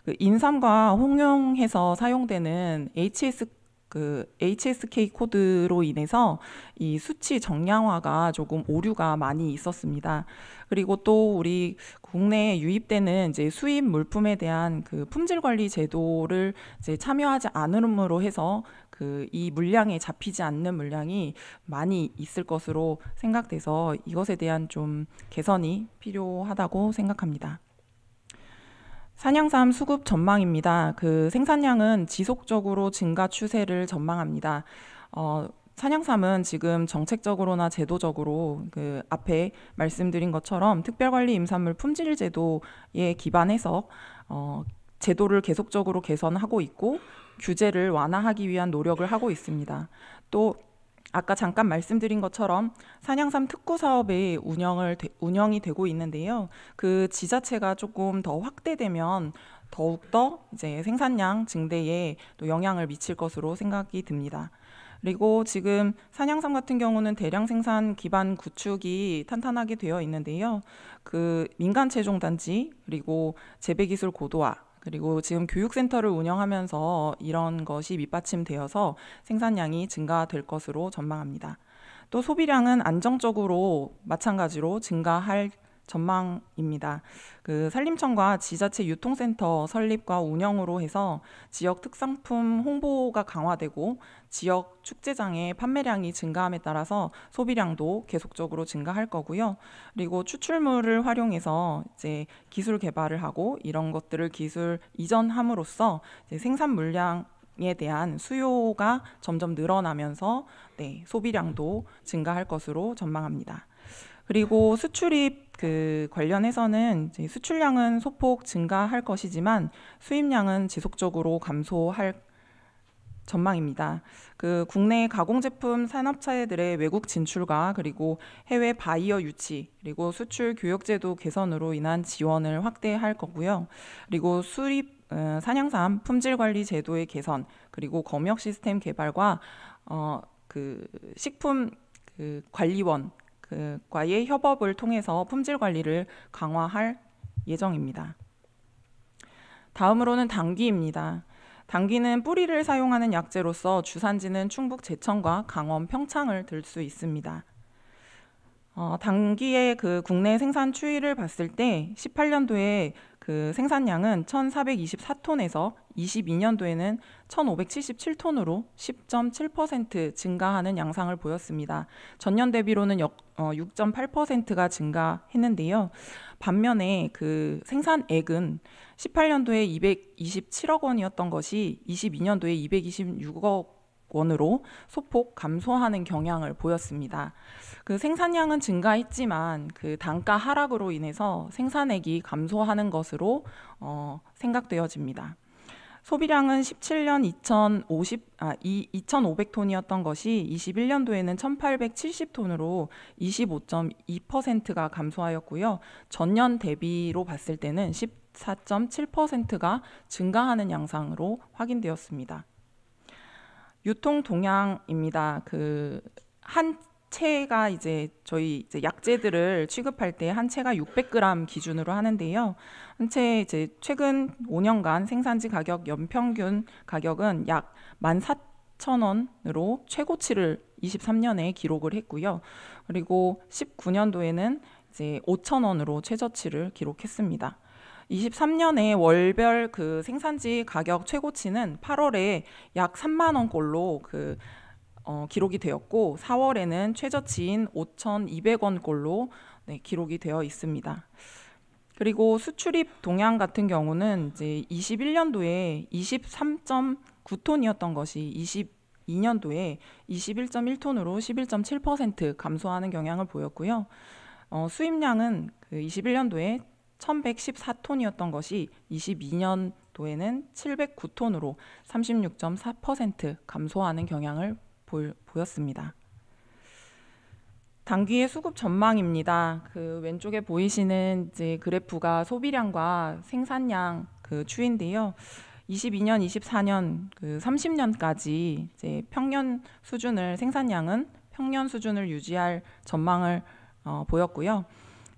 그 인삼과 홍용해서 사용되는 HS 그 HSK 코드로 인해서 이 수치 정량화가 조금 오류가 많이 있었습니다. 그리고 또 우리 국내에 유입되는 이제 수입 물품에 대한 그 품질 관리 제도를 이제 참여하지 않음으로 해서 그이 물량에 잡히지 않는 물량이 많이 있을 것으로 생각돼서 이것에 대한 좀 개선이 필요하다고 생각합니다. 산양삼 수급 전망입니다. 그 생산량은 지속적으로 증가 추세를 전망합니다. 어, 산양삼은 지금 정책적으로나 제도적으로 그 앞에 말씀드린 것처럼 특별관리 임산물 품질 제도에 기반해서 어, 제도를 계속적으로 개선하고 있고 규제를 완화하기 위한 노력을 하고 있습니다. 또 아까 잠깐 말씀드린 것처럼 산양삼 특구 사업의 운영을 운영이 되고 있는데요. 그 지자체가 조금 더 확대되면 더욱더 이제 생산량 증대에 또 영향을 미칠 것으로 생각이 듭니다. 그리고 지금 산양삼 같은 경우는 대량 생산 기반 구축이 탄탄하게 되어 있는데요. 그 민간 최종 단지 그리고 재배 기술 고도화 그리고 지금 교육센터를 운영하면서 이런 것이 밑받침되어서 생산량이 증가될 것으로 전망합니다. 또 소비량은 안정적으로 마찬가지로 증가할 전망입니다. 그 산림청과 지자체 유통센터 설립과 운영으로 해서 지역 특산품 홍보가 강화되고 지역 축제장의 판매량이 증가함에 따라서 소비량도 계속적으로 증가할 거고요. 그리고 추출물을 활용해서 이제 기술 개발을 하고 이런 것들을 기술 이전함으로써 생산 물량 에 대한 수요가 점점 늘어나면서 네, 소비량도 증가할 것으로 전망합니다. 그리고 수출입 그 관련해서는 수출량은 소폭 증가할 것이지만 수입량은 지속적으로 감소할 전망입니다. 그 국내 가공 제품 산업체들의 외국 진출과 그리고 해외 바이어 유치 그리고 수출 교육 제도 개선으로 인한 지원을 확대할 거고요. 그리고 수입 어, 사냥산 품질 관리 제도의 개선 그리고 검역 시스템 개발과 어그 식품 그 관리원 그과의 협업을 통해서 품질 관리를 강화할 예정입니다. 다음으로는 당귀입니다. 당귀는 뿌리를 사용하는 약재로서 주산지는 충북 제천과 강원 평창을 들 수 있습니다. 어, 당귀의 그 국내 생산 추이를 봤을 때 18년도에 그 생산량은 1,424톤에서 22년도에는 1,577톤으로 10.7% 증가하는 양상을 보였습니다. 전년 대비로는 6.8%가 어, 증가했는데요. 반면에 그 생산액은 18년도에 227억 원이었던 것이 22년도에 226억 원으로 소폭 감소하는 경향을 보였습니다. 그 생산량은 증가했지만 그 단가 하락으로 인해서 생산액이 감소하는 것으로 어, 생각되어집니다. 소비량은 17년 2050, 아, 2,500톤이었던 것이 21년도에는 1,870톤으로 25.2%가 감소하였고요. 전년 대비로 봤을 때는 14.7%가 증가하는 양상으로 확인되었습니다. 유통 동향입니다. 그 한 채가 이제 저희 이제 약재들을 취급할 때 한 채가 600g 기준으로 하는데요. 한 채 이제 최근 5년간 생산지 가격 연평균 가격은 약 14,000원으로 최고치를 23년에 기록을 했고요. 그리고 19년도에는 이제 5,000원으로 최저치를 기록했습니다. 23년에 월별 그 생산지 가격 최고치는 8월에 약 3만 원꼴로 그 어, 기록이 되었고 4월에는 최저치인 5,200원꼴로 네, 기록이 되어 있습니다. 그리고 수출입 동향 같은 경우는 이제 21년도에 23.9톤이었던 것이 22년도에 21.1톤으로 11.7% 감소하는 경향을 보였고요. 어, 수입량은 그 21년도에 1114톤이었던 것이 22년도에는 709톤으로 36.4% 감소하는 경향을 보였습니다. 단기의 수급 전망입니다. 그 왼쪽에 보이시는 이제 그래프가 소비량과 생산량 그 추인데요. 22년, 24년, 그 30년까지 이제 평년 수준을 생산량은 평년 수준을 유지할 전망을 어, 보였고요.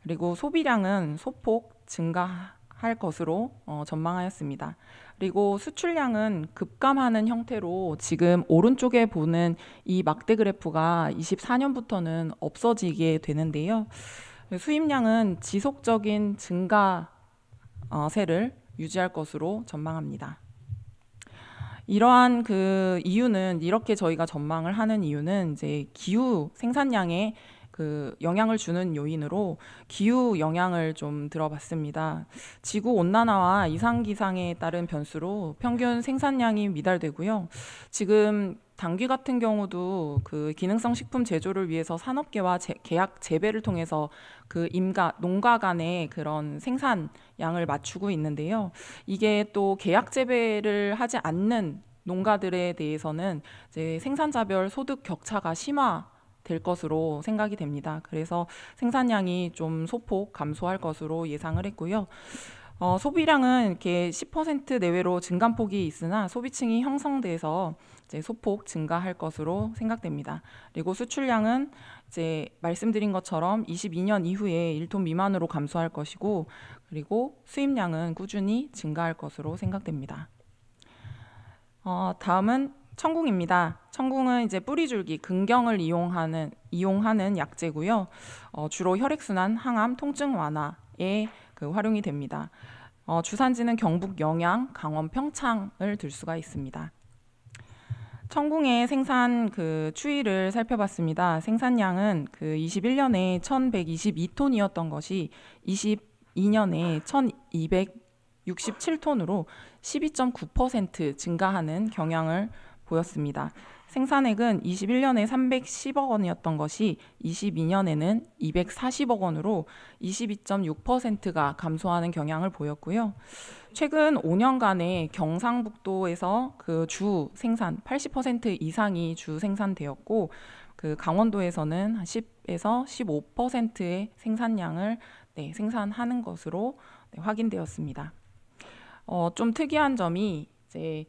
그리고 소비량은 소폭 증가할 것으로 어, 전망하였습니다. 그리고 수출량은 급감하는 형태로 지금 오른쪽에 보는 이 막대 그래프가 24년부터는 없어지게 되는데요. 수입량은 지속적인 증가세를 어, 유지할 것으로 전망합니다. 이러한 그 이유는 이렇게 저희가 전망을 하는 이유는 이제 기후 생산량의 그 영향을 주는 요인으로 기후 영향을 좀 들어봤습니다. 지구 온난화와 이상 기상에 따른 변수로 평균 생산량이 미달되고요. 지금 당귀 같은 경우도 그 기능성 식품 제조를 위해서 산업계와 제, 계약 재배를 통해서 그 임가 농가 간의 그런 생산 양을 맞추고 있는데요. 이게 또 계약 재배를 하지 않는 농가들에 대해서는 이제 생산자별 소득 격차가 심화 될 것으로 생각이 됩니다. 그래서 생산량이 좀 소폭 감소할 것으로 예상을 했고요. 어, 소비량은 이렇게 10% 내외로 증감폭이 있으나 소비층이 형성돼서 이제 소폭 증가할 것으로 생각됩니다. 그리고 수출량은 이제 말씀드린 것처럼 22년 이후에 1톤 미만으로 감소할 것이고 그리고 수입량은 꾸준히 증가할 것으로 생각됩니다. 어, 다음은 천궁입니다천궁은 이제 뿌리줄기 근경을 이용하는 이용하는 약재고요. 어, 주로 혈액순환, 항암, 통증 완화에 그 활용이 됩니다. 어, 주산지는 경북 영양, 강원 평창을 들 수가 있습니다. 천궁의 생산 그 추이를 살펴봤습니다. 생산량은 그 21년에 1,122톤이었던 것이 22년에 1,267톤으로 12.9% 증가하는 경향을 보였습니다. 생산액은 21년에 310억 원이었던 것이 22년에는 240억 원으로 22.6%가 감소하는 경향을 보였고요. 최근 5년간의 경상북도에서 그 주 생산 80% 이상이 주 생산되었고 그 강원도에서는 10에서 15%의 생산량을 네, 생산하는 것으로 네, 확인되었습니다. 어, 좀 특이한 점이 이제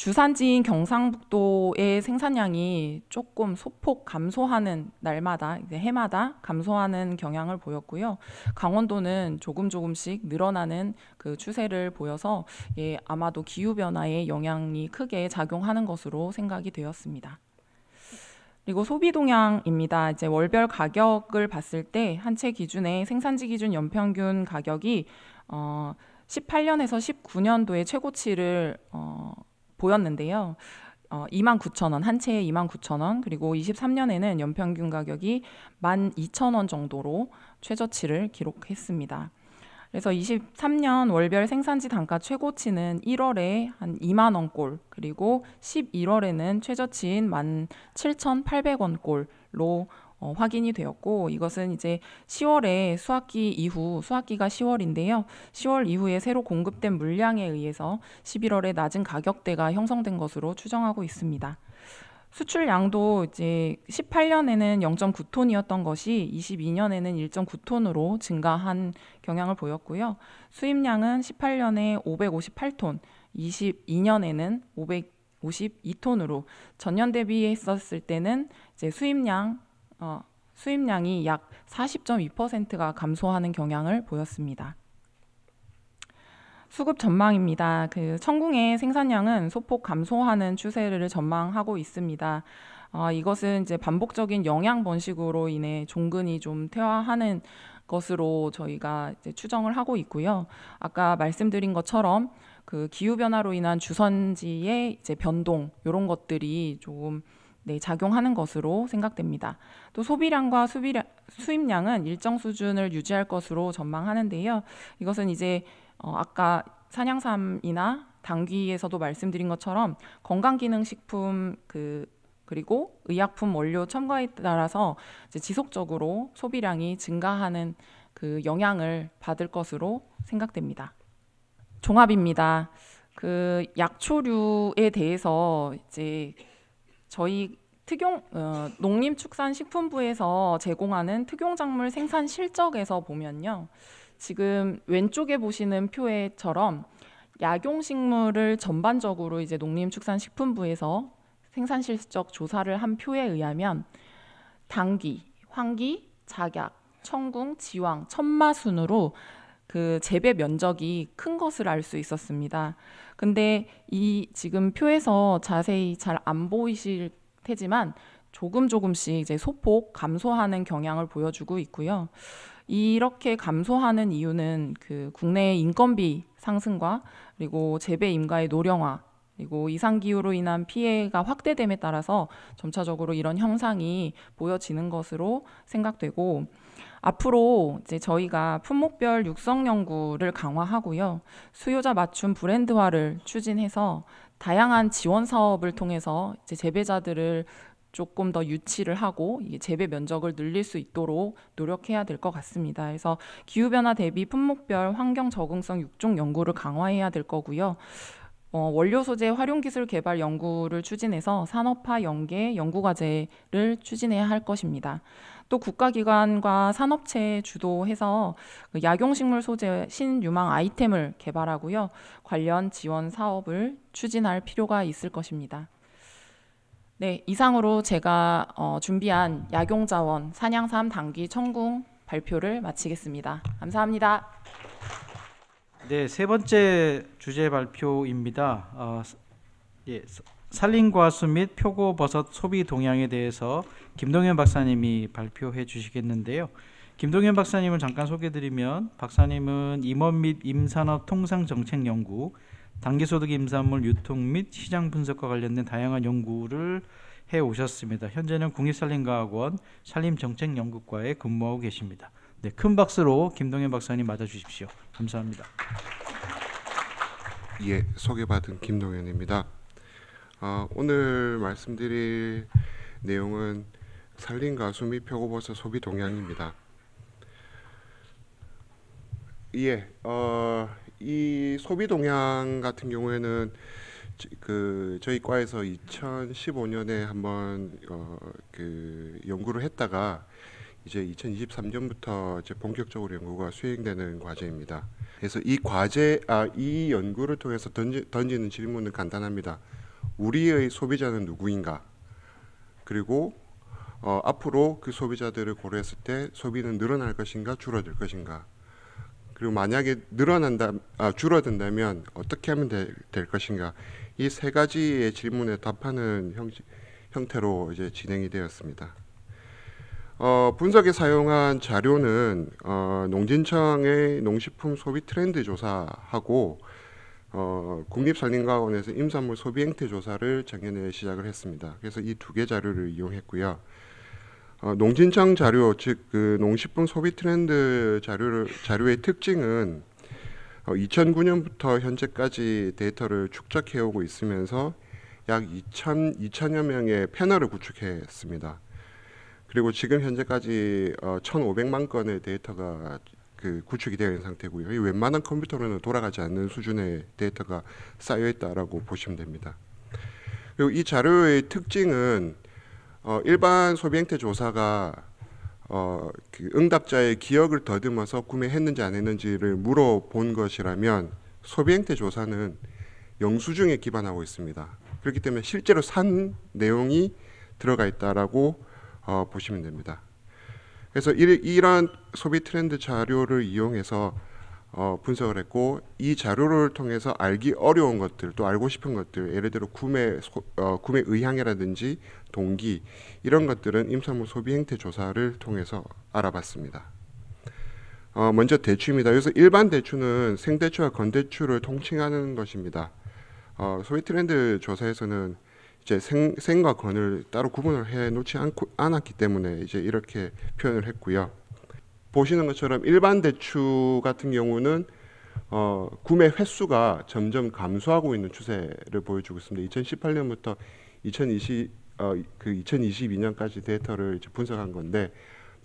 주산지인 경상북도의 생산량이 조금 소폭 감소하는 날마다 이제 해마다 감소하는 경향을 보였고요. 강원도는 조금 조금씩 늘어나는 그 추세를 보여서 예, 아마도 기후 변화의 영향이 크게 작용하는 것으로 생각이 되었습니다. 그리고 소비 동향입니다. 이제 월별 가격을 봤을 때 한 채 기준의 생산지 기준 연평균 가격이 어 18년에서 19년도에 최고치를 어 보였는데요. 어, 29,000원, 한 채에 29,000원, 그리고 23년에는 연평균 가격이 12,000원 정도로 최저치를 기록했습니다. 그래서 23년 월별 생산지 단가 최고치는 1월에 한 2만 원꼴, 그리고 11월에는 최저치인 17,800원꼴로 어, 확인이 되었고 이것은 이제 10월에 수학기 이후 수학기가 10월인데요. 10월 이후에 새로 공급된 물량에 의해서 11월에 낮은 가격대가 형성된 것으로 추정하고 있습니다. 수출량도 이제 18년에는 0.9톤이었던 것이 22년에는 1.9톤으로 증가한 경향을 보였고요. 수입량은 18년에 558톤, 22년에는 552톤으로 전년 대비했었을 때는 이제 수입량 어, 수입량이 약 40.2%가 감소하는 경향을 보였습니다. 수급 전망입니다. 그 천궁의 생산량은 소폭 감소하는 추세를 전망하고 있습니다. 어, 이것은 이제 반복적인 영양 번식으로 인해 종근이 좀 퇴화하는 것으로 저희가 추정을 하고 있고요. 아까 말씀드린 것처럼 그 기후 변화로 인한 주선지의 이제 변동 이런 것들이 조금 네, 작용하는 것으로 생각됩니다. 또 소비량과 수비량, 수입량은 일정 수준을 유지할 것으로 전망하는데요. 이것은 이제 어, 아까 산양삼이나 당귀에서도 말씀드린 것처럼 건강기능식품 그 그리고 의약품 원료 첨가에 따라서 지속적으로 소비량이 증가하는 그 영향을 받을 것으로 생각됩니다. 종합입니다. 그 약초류에 대해서 이제 저희 특용 어, 농림축산식품부에서 제공하는 특용작물 생산 실적에서 보면요. 지금 왼쪽에 보시는 표에처럼 약용식물을 전반적으로 이제 농림축산식품부에서 생산 실적 조사를 한 표에 의하면 당기 황기, 작약, 청궁, 지황 천마 순으로 그 재배 면적이 큰 것을 알 수 있었습니다. 근데 이 지금 표에서 자세히 잘 안 보이실 테지만 조금 조금씩 이제 소폭 감소하는 경향을 보여주고 있고요. 이렇게 감소하는 이유는 그 국내의 인건비 상승과 그리고 재배 임가의 노령화 그리고 이상기후로 인한 피해가 확대됨에 따라서 점차적으로 이런 형상이 보여지는 것으로 생각되고 앞으로 이제 저희가 품목별 육성 연구를 강화하고요. 수요자 맞춤 브랜드화를 추진해서 다양한 지원 사업을 통해서 이제 재배자들을 조금 더 유치를 하고 재배 면적을 늘릴 수 있도록 노력해야 될 것 같습니다. 그래서 기후변화 대비 품목별 환경 적응성 육종 연구를 강화해야 될 거고요. 어, 원료 소재 활용 기술 개발 연구를 추진해서 산업화 연계 연구 과제를 추진해야 할 것입니다. 또 국가기관과 산업체 주도해서 그 약용식물 소재 신유망 아이템을 개발하고요. 관련 지원 사업을 추진할 필요가 있을 것입니다. 네, 이상으로 제가 어, 준비한 약용자원 산양삼 단기 청궁 발표를 마치겠습니다. 감사합니다. 네, 세 번째 주제 발표입니다. 어, 예, 살림과수 및 표고버섯 소비 동향에 대해서 김동현 박사님이 발표해 주시겠는데요. 김동현 박사님을 잠깐 소개드리면 박사님은 임원 및 임산업 통상 정책 연구, 단기소득 임산물 유통 및 시장 분석과 관련된 다양한 연구를 해 오셨습니다. 현재는 국립산림과학원 산림정책연구과에 근무하고 계십니다. 네, 큰 박수로 김동현 박사님 맞아 주십시오. 감사합니다. 예, 소개받은 김동현입니다. 어, 오늘 말씀드릴 내용은 살림 가수 및 표고버섯 소비 동향입니다. 예, 어, 이 소비 동향 같은 경우에는 그 저희 과에서 2015년에 한번 어, 그 연구를 했다가 이제 2023년부터 이제 본격적으로 연구가 수행되는 과제입니다. 그래서 이 과제 아 이 연구를 통해서 던지, 던지는 질문은 간단합니다. 우리의 소비자는 누구인가? 그리고 어, 앞으로 그 소비자들을 고려했을 때 소비는 늘어날 것인가 줄어들 것인가 그리고 만약에 늘어난다 아, 줄어든다면 어떻게 하면 되, 될 것인가 이 세 가지의 질문에 답하는 형, 형태로 이제 진행이 되었습니다. 어, 분석에 사용한 자료는 어, 농진청의 농식품 소비 트렌드 조사하고 어, 국립산림과학원에서 임산물 소비 행태 조사를 작년에 시작을 했습니다. 그래서 이 두 개 자료를 이용했고요. 어, 농진청 자료 즉그 농식품 소비 트렌드 자료를 자료의 특징은 어, 2009년부터 현재까지 데이터를 축적해 오고 있으면서 약 2천 2천여 명의 패널을 구축했습니다. 그리고 지금 현재까지 어, 1,500만 건의 데이터가 그 구축이 되어 있는 상태고요. 웬만한 컴퓨터로는 돌아가지 않는 수준의 데이터가 쌓여 있다라고 보시면 됩니다. 그리고 이 자료의 특징은 어, 일반 소비 행태 조사가 어, 그 응답자의 기억을 더듬어서 구매했는지 안 했는지를 물어본 것이라면 소비 행태 조사는 영수증에 기반하고 있습니다. 그렇기 때문에 실제로 산 내용이 들어가 있다라고 어, 보시면 됩니다. 그래서 이, 이러한 소비 트렌드 자료를 이용해서 어, 분석을 했고 이 자료를 통해서 알기 어려운 것들 또 알고 싶은 것들 예를 들어 구매 소, 어, 구매 의향이라든지 동기 이런 것들은 임산부 소비 행태 조사를 통해서 알아봤습니다. 어, 먼저 대추입니다. 여기서 일반 대추는 생대추와 건대추를 통칭하는 것입니다. 어, 소비 트렌드 조사에서는 이제 생, 생과 건을 따로 구분을 해 놓지 않고 않았기 때문에 이제 이렇게 표현을 했고요. 보시는 것처럼 일반 대출 같은 경우는 어, 구매 횟수가 점점 감소하고 있는 추세를 보여주고 있습니다. 2018년부터 2020, 어, 2022년까지 그 데이터를 이제 분석한 건데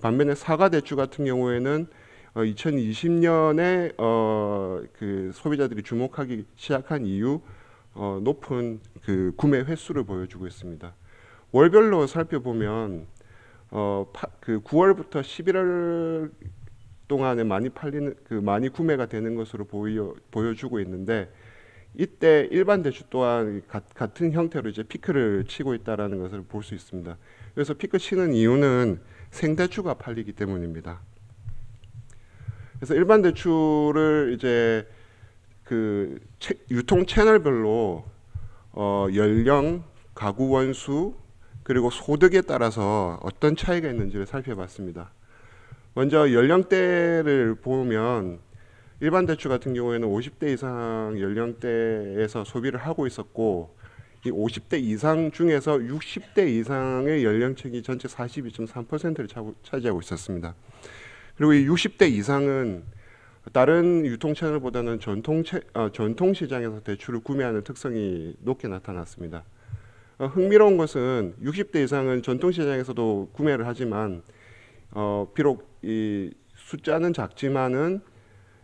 반면에 사과 대출 같은 경우에는 어, 2020년에 어, 그 소비자들이 주목하기 시작한 이후 어, 높은 그 구매 횟수를 보여주고 있습니다. 월별로 살펴보면 어, 그 9월부터 11월 동안에 많이 팔리는 그 많이 구매가 되는 것으로 보여 보여주고 있는데 이때 일반 대추 또한 가, 같은 형태로 이제 피크를 치고 있다라는 것을 볼 수 있습니다. 그래서 피크 치는 이유는 생대추가 팔리기 때문입니다. 그래서 일반 대출을 이제 그 유통 채널별로 어, 연령, 가구 원수, 그리고 소득에 따라서 어떤 차이가 있는지를 살펴봤습니다. 먼저 연령대를 보면 일반 대출 같은 경우에는 50대 이상 연령대에서 소비를 하고 있었고 이 50대 이상 중에서 60대 이상의 연령층이 전체 42.3%를 차지하고 있었습니다. 그리고 이 60대 이상은 다른 유통 채널보다는 전통 채, 어, 전통 시장에서 대출을 구매하는 특성이 높게 나타났습니다. 어, 흥미로운 것은 60대 이상은 전통시장에서도 구매를 하지만 어, 비록 이 숫자는 작지만은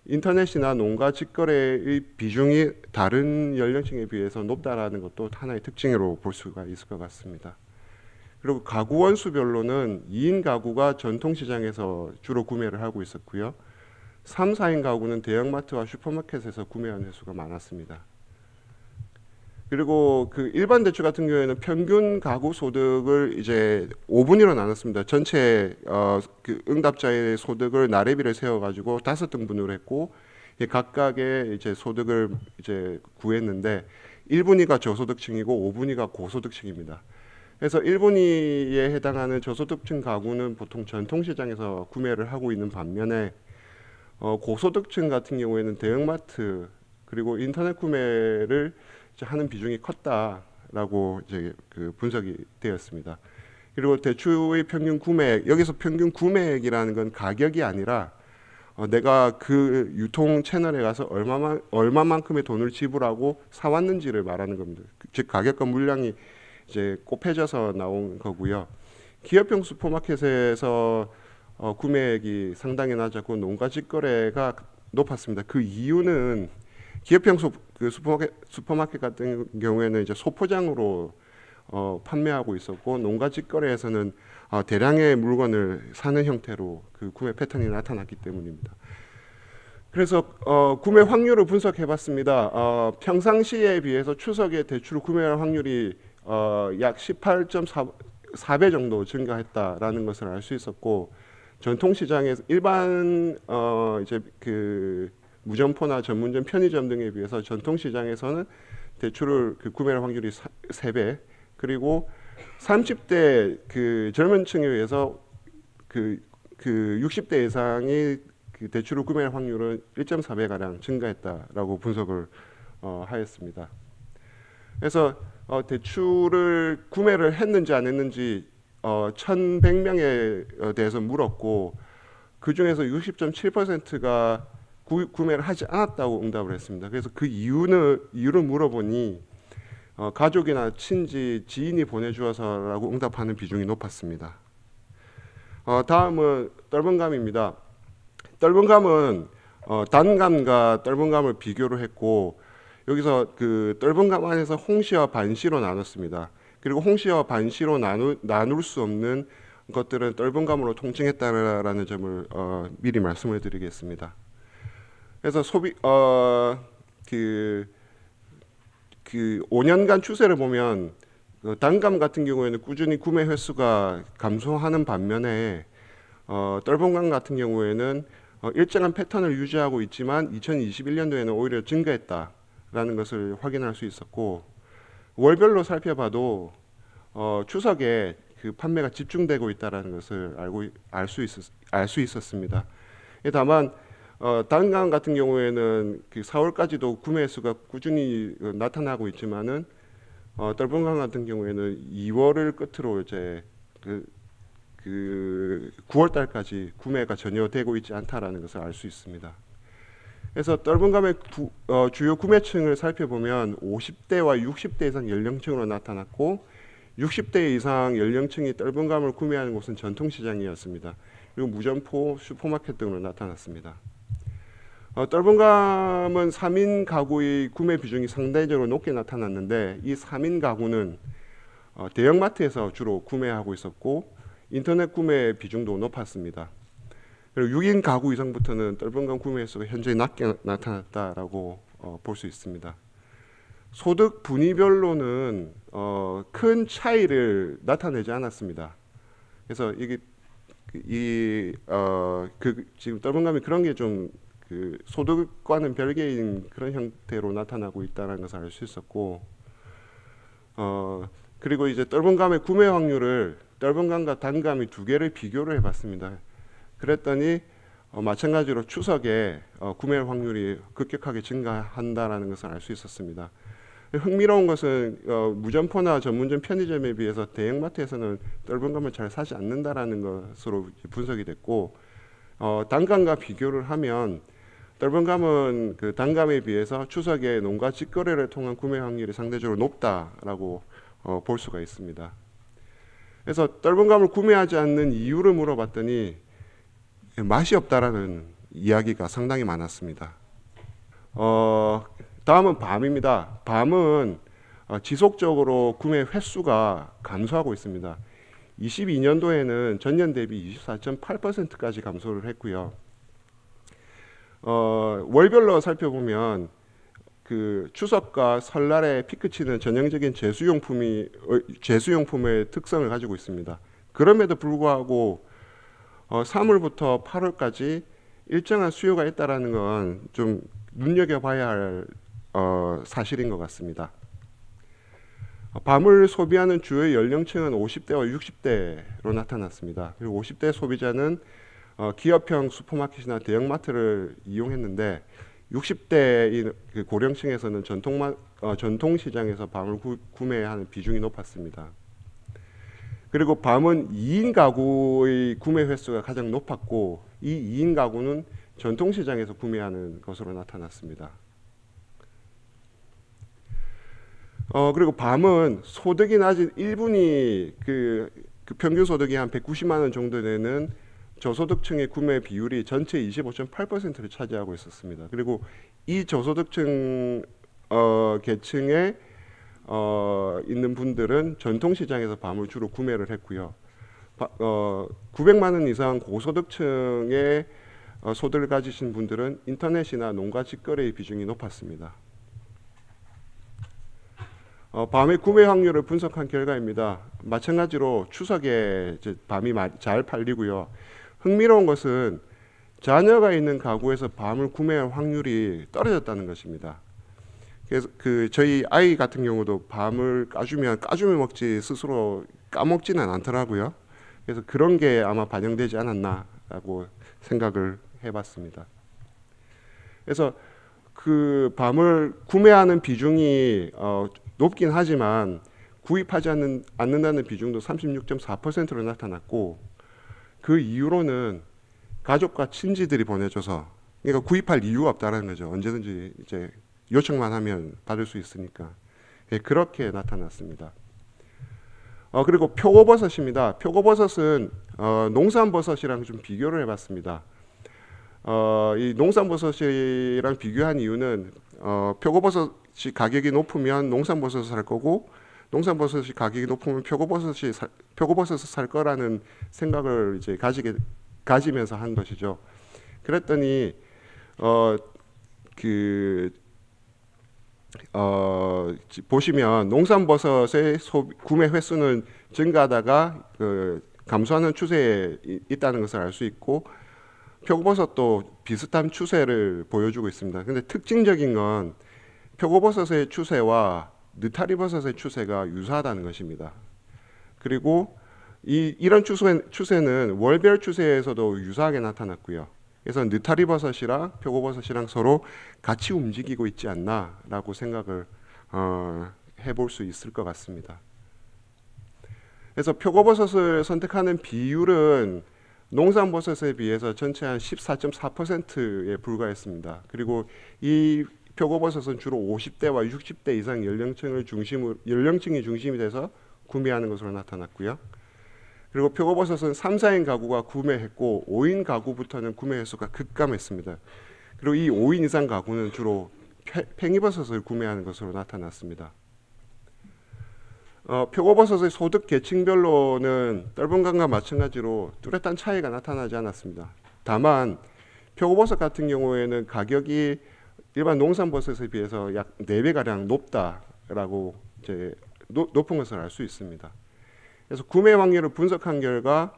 인터넷이나 농가 직거래의 비중이 다른 연령층에 비해서 높다라는 것도 하나의 특징으로 볼 수가 있을 것 같습니다. 그리고 가구 원수별로는 2인 가구가 전통시장에서 주로 구매를 하고 있었고요. 3, 4인 가구는 대형마트와 슈퍼마켓에서 구매한 횟수가 많았습니다. 그리고 그 일반 대출 같은 경우에는 평균 가구 소득을 이제 5분위로 나눴습니다. 전체 어, 그 응답자의 소득을 나래비를 세워가지고 다섯 등분으로 했고 각각의 이제 소득을 이제 구했는데 1분위가 저소득층이고 5분위가 고소득층입니다. 그래서 1분위에 해당하는 저소득층 가구는 보통 전통시장에서 구매를 하고 있는 반면에 어, 고소득층 같은 경우에는 대형마트 그리고 인터넷 구매를 하는 비중이 컸다라고 이제 그 분석이 되었습니다. 그리고 대출의 평균 구매액 여기서 평균 구매액이라는 건 가격이 아니라 어, 내가 그 유통 채널에 가서 얼마만 얼마만큼의 돈을 지불하고 사왔는지를 말하는 겁니다. 그, 즉 가격과 물량이 이제 곱해져서 나온 거고요. 기업형 슈퍼마켓에서 어, 구매액이 상당히 낮았고 농가 직거래가 높았습니다. 그 이유는 기업형 그 슈퍼마켓, 슈퍼마켓 같은 경우에는 이제 소포장으로 어, 판매하고 있었고 농가 직거래에서는 어, 대량의 물건을 사는 형태로 그 구매 패턴이 나타났기 때문입니다. 그래서 어, 구매 확률을 분석해봤습니다. 어, 평상시에 비해서 추석에 대출 구매 확률이 어, 약 18.4배 정도 증가했다라는 것을 알 수 있었고 전통시장에서 일반 어, 이제 그 무점포나 전문점, 편의점 등에 비해서 전통시장에서는 대출을 그 구매할 확률이 3배 그리고 30대 그 젊은 층에 의해서 그, 그 60대 이상이 그 대출을 구매할 확률은 1.4배가량 증가했다라고 분석을 어, 하였습니다. 그래서 어, 대출을 구매를 했는지 안 했는지 어, 1,100명에 대해서 물었고 그 중에서 60.7%가 구, 구매를 하지 않았다고 응답을 했습니다. 그래서 그 이유는 이유를 물어보니 어, 가족이나 친지, 지인이 보내주어서라고 응답하는 비중이 높았습니다. 어, 다음은 떫은감입니다. 떫은감은 어, 단감과 떫은감을 비교를 했고 여기서 그 떫은감 안에서 홍시와 반시로 나눴습니다. 그리고 홍시와 반시로 나누, 나눌 수 없는 것들은 떫은감으로 통칭했다라는 점을 어, 미리 말씀을 드리겠습니다. 그래서 소비 어그그 그 5년간 그 추세를 보면 그 단감 같은 경우에는 꾸준히 구매 횟수가 감소하는 반면에 어떨봉강 같은 경우에는 어, 일정한 패턴을 유지하고 있지만 2021년도에는 오히려 증가했다라는 것을 확인할 수 있었고 월별로 살펴봐도 어, 추석에 그 판매가 집중되고 있다라는 것을 알고 알 수 있었 알수 있었습니다. 다만 어, 단강 같은 경우에는 그 4월까지도 구매 수가 꾸준히 나타나고 있지만은 어, 덜분강 같은 경우에는 2월을 끝으로 이제 그, 그 9월 달까지 구매가 전혀 되고 있지 않다라는 것을 알 수 있습니다. 그래서 덜분감의 구, 어, 주요 구매층을 살펴보면 50대와 60대 이상 연령층으로 나타났고 60대 이상 연령층이 덜분감을 구매하는 곳은 전통시장이었습니다. 그리고 무점포, 슈퍼마켓 등으로 나타났습니다. 어, 떫은감은 3인 가구의 구매 비중이 상대적으로 높게 나타났는데 이 3인 가구는 어, 대형마트에서 주로 구매하고 있었고 인터넷 구매 비중도 높았습니다. 그리고 6인 가구 이상부터는 떫은감 구매 횟수가 현저히 낮게 나타났다라고 어, 볼 수 있습니다. 소득 분위별로는 어, 큰 차이를 나타내지 않았습니다. 그래서 이게 이그 어, 그 지금 떫은감이 그런 게좀 그 소득과는 별개인 그런 형태로 나타나고 있다는 것을 알 수 있었고 어 그리고 이제 떫은감의 구매 확률을 떫은감과 단감이 두 개를 비교를 해봤습니다. 그랬더니 어, 마찬가지로 추석에 어, 구매 확률이 급격하게 증가한다라는 것을 알 수 있었습니다. 흥미로운 것은 어, 무점포나 전문점 편의점에 비해서 대형마트에서는 떫은감을 잘 사지 않는다라는 것으로 분석이 됐고 어, 단감과 비교를 하면 넓은 감은 그 단감에 비해서 추석에 농가 직거래를 통한 구매 확률이 상대적으로 높다라고 어, 볼 수가 있습니다. 그래서 넓은 감을 구매하지 않는 이유를 물어봤더니 맛이 없다라는 이야기가 상당히 많았습니다. 어, 다음은 밤입니다. 밤은 어, 지속적으로 구매 횟수가 감소하고 있습니다. 22년도에는 전년 대비 24.8%까지 감소를 했고요. 어, 월별로 살펴보면 그 추석과 설날에 피크치는 전형적인 제수용품이 어, 제수용품의 특성을 가지고 있습니다. 그럼에도 불구하고 어, 3월부터 8월까지 일정한 수요가 있다라는 건 좀 눈여겨봐야 할 어, 사실인 것 같습니다. 밤을 소비하는 주요 연령층은 50대와 60대로 나타났습니다. 그리고 50대 소비자는 어, 기업형 슈퍼마켓이나 대형마트를 이용했는데 60대인 그 고령층에서는 전통 어, 전통시장에서 밤을 구, 매하는 비중이 높았습니다. 그리고 밤은 2인 가구의 구매 횟수가 가장 높았고 이 2인 가구는 전통시장에서 구매하는 것으로 나타났습니다. 어, 그리고 밤은 소득이 낮은 1분이 그, 그 평균 소득이 한 190만 원 정도 되는 저소득층의 구매 비율이 전체 25.8%를 차지하고 있었습니다. 그리고 이 저소득층 어, 계층에 어, 있는 분들은 전통시장에서 밤을 주로 구매를 했고요. 어, 900만 원 이상 고소득층의 어, 소득을 가지신 분들은 인터넷이나 농가 직거래의 비중이 높았습니다. 어, 밤의 구매 확률을 분석한 결과입니다. 마찬가지로 추석에 밤이 마, 잘 팔리고요. 흥미로운 것은 자녀가 있는 가구에서 밤을 구매할 확률이 떨어졌다는 것입니다. 그래서 그 저희 아이 같은 경우도 밤을 까주면 까주면 먹지 스스로 까먹지는 않더라고요. 그래서 그런 게 아마 반영되지 않았나라고 생각을 해봤습니다. 그래서 그 밤을 구매하는 비중이 어, 높긴 하지만 구입하지 않는, 않는다는 비중도 36.4%로 나타났고 그 이유로는 가족과 친지들이 보내줘서 그러니까 구입할 이유가 없다라는 거죠. 언제든지 이제 요청만 하면 받을 수 있으니까 예, 그렇게 나타났습니다. 어, 그리고 표고버섯입니다. 표고버섯은 어, 농산버섯이랑 좀 비교를 해봤습니다. 어, 이 농산버섯이랑 비교한 이유는 어, 표고버섯이 가격이 높으면 농산버섯을 할 거고 농산버섯이 가격이 높으면 표고버섯이 살, 표고버섯을 살 거라는 생각을 이제 가지게 가지면서 한 것이죠. 그랬더니 어 그 어, 그, 어 보시면 농산버섯의 소, 구매 횟수는 증가하다가 그 감소하는 추세에 있다는 것을 알 수 있고 표고버섯도 비슷한 추세를 보여주고 있습니다. 근데 특징적인 건 표고버섯의 추세와 느타리버섯의 추세가 유사하다는 것입니다. 그리고 이, 이런 추세, 추세는 월별 추세에서도 유사하게 나타났고요. 그래서 느타리버섯이랑 표고버섯이랑 서로 같이 움직이고 있지 않나라고 생각을 어, 해볼 수 있을 것 같습니다. 그래서 표고버섯을 선택하는 비율은 농산버섯에 비해서 전체 한 14.4%에 불과했습니다. 그리고 이 표고버섯은 주로 50대와 60대 이상 연령층을 중심으로 연령층이 중심이 돼서 구매하는 것으로 나타났고요. 그리고 표고버섯은 3, 4인 가구가 구매했고 5인 가구부터는 구매 횟수가 급감했습니다. 그리고 이 5인 이상 가구는 주로 팽이버섯을 구매하는 것으로 나타났습니다. 어, 표고버섯의 소득 계층별로는 떫은강과 마찬가지로 뚜렷한 차이가 나타나지 않았습니다. 다만 표고버섯 같은 경우에는 가격이 일반 농산버섯에 비해서 약 4배가량 높다라고 이제 노, 높은 것을 알 수 있습니다. 그래서 구매 확률을 분석한 결과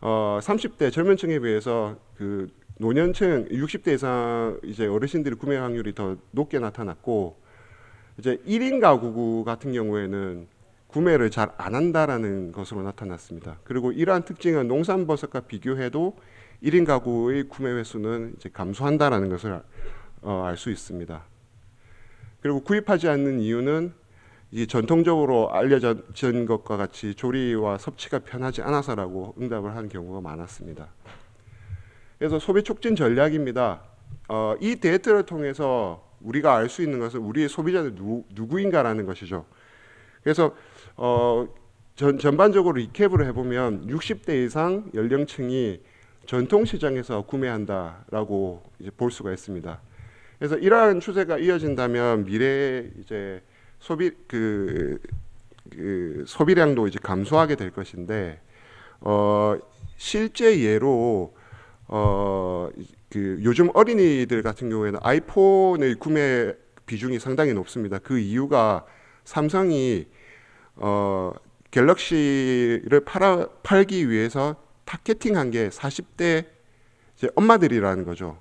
어, 30대 젊은 층에 비해서 그 노년층 60대 이상 이제 어르신들의 구매 확률이 더 높게 나타났고 이제 1인 가구 같은 경우에는 구매를 잘 안 한다라는 것으로 나타났습니다. 그리고 이러한 특징은 농산버섯과 비교해도 1인 가구의 구매 횟수는 이제 감소한다라는 것을 어, 알 수 있습니다. 그리고 구입하지 않는 이유는 이 전통적으로 알려진 것과 같이 조리와 섭취가 편하지 않아서라고 응답을 한 경우가 많았습니다. 그래서 소비 촉진 전략입니다. 어, 이 데이터를 통해서 우리가 알 수 있는 것은 우리의 소비자는 누, 누구인가라는 것이죠. 그래서 어, 전, 전반적으로 리캡을 해보면 60대 이상 연령층이 전통시장에서 구매한다라고 볼 수가 있습니다. 그래서 이러한 추세가 이어진다면 미래 이제 소비 그, 그 소비량도 이제 감소하게 될 것인데 어 실제 예로 어그 요즘 어린이들 같은 경우에는 아이폰의 구매 비중이 상당히 높습니다. 그 이유가 삼성이 어 갤럭시를 팔아 팔기 위해서 타겟팅한 게 40대 이제 엄마들이라는 거죠.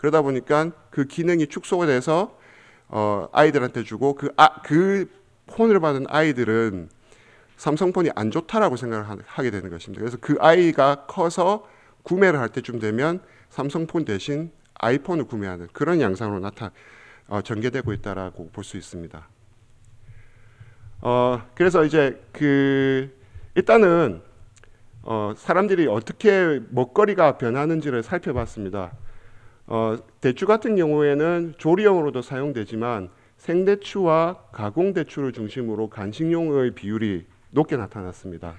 그러다 보니까 그 기능이 축소가 돼서 어, 아이들한테 주고 그, 아, 그 폰을 받은 아이들은 삼성폰이 안 좋다라고 생각을 하게 되는 것입니다. 그래서 그 아이가 커서 구매를 할 때쯤 되면 삼성폰 대신 아이폰을 구매하는 그런 양상으로 나타 어, 전개되고 있다라고 볼 수 있습니다. 어, 그래서 이제 그 일단은 어, 사람들이 어떻게 먹거리가 변하는지를 살펴봤습니다. 어, 대추 같은 경우에는 조리용으로도 사용되지만 생대추와 가공대추를 중심으로 간식용의 비율이 높게 나타났습니다.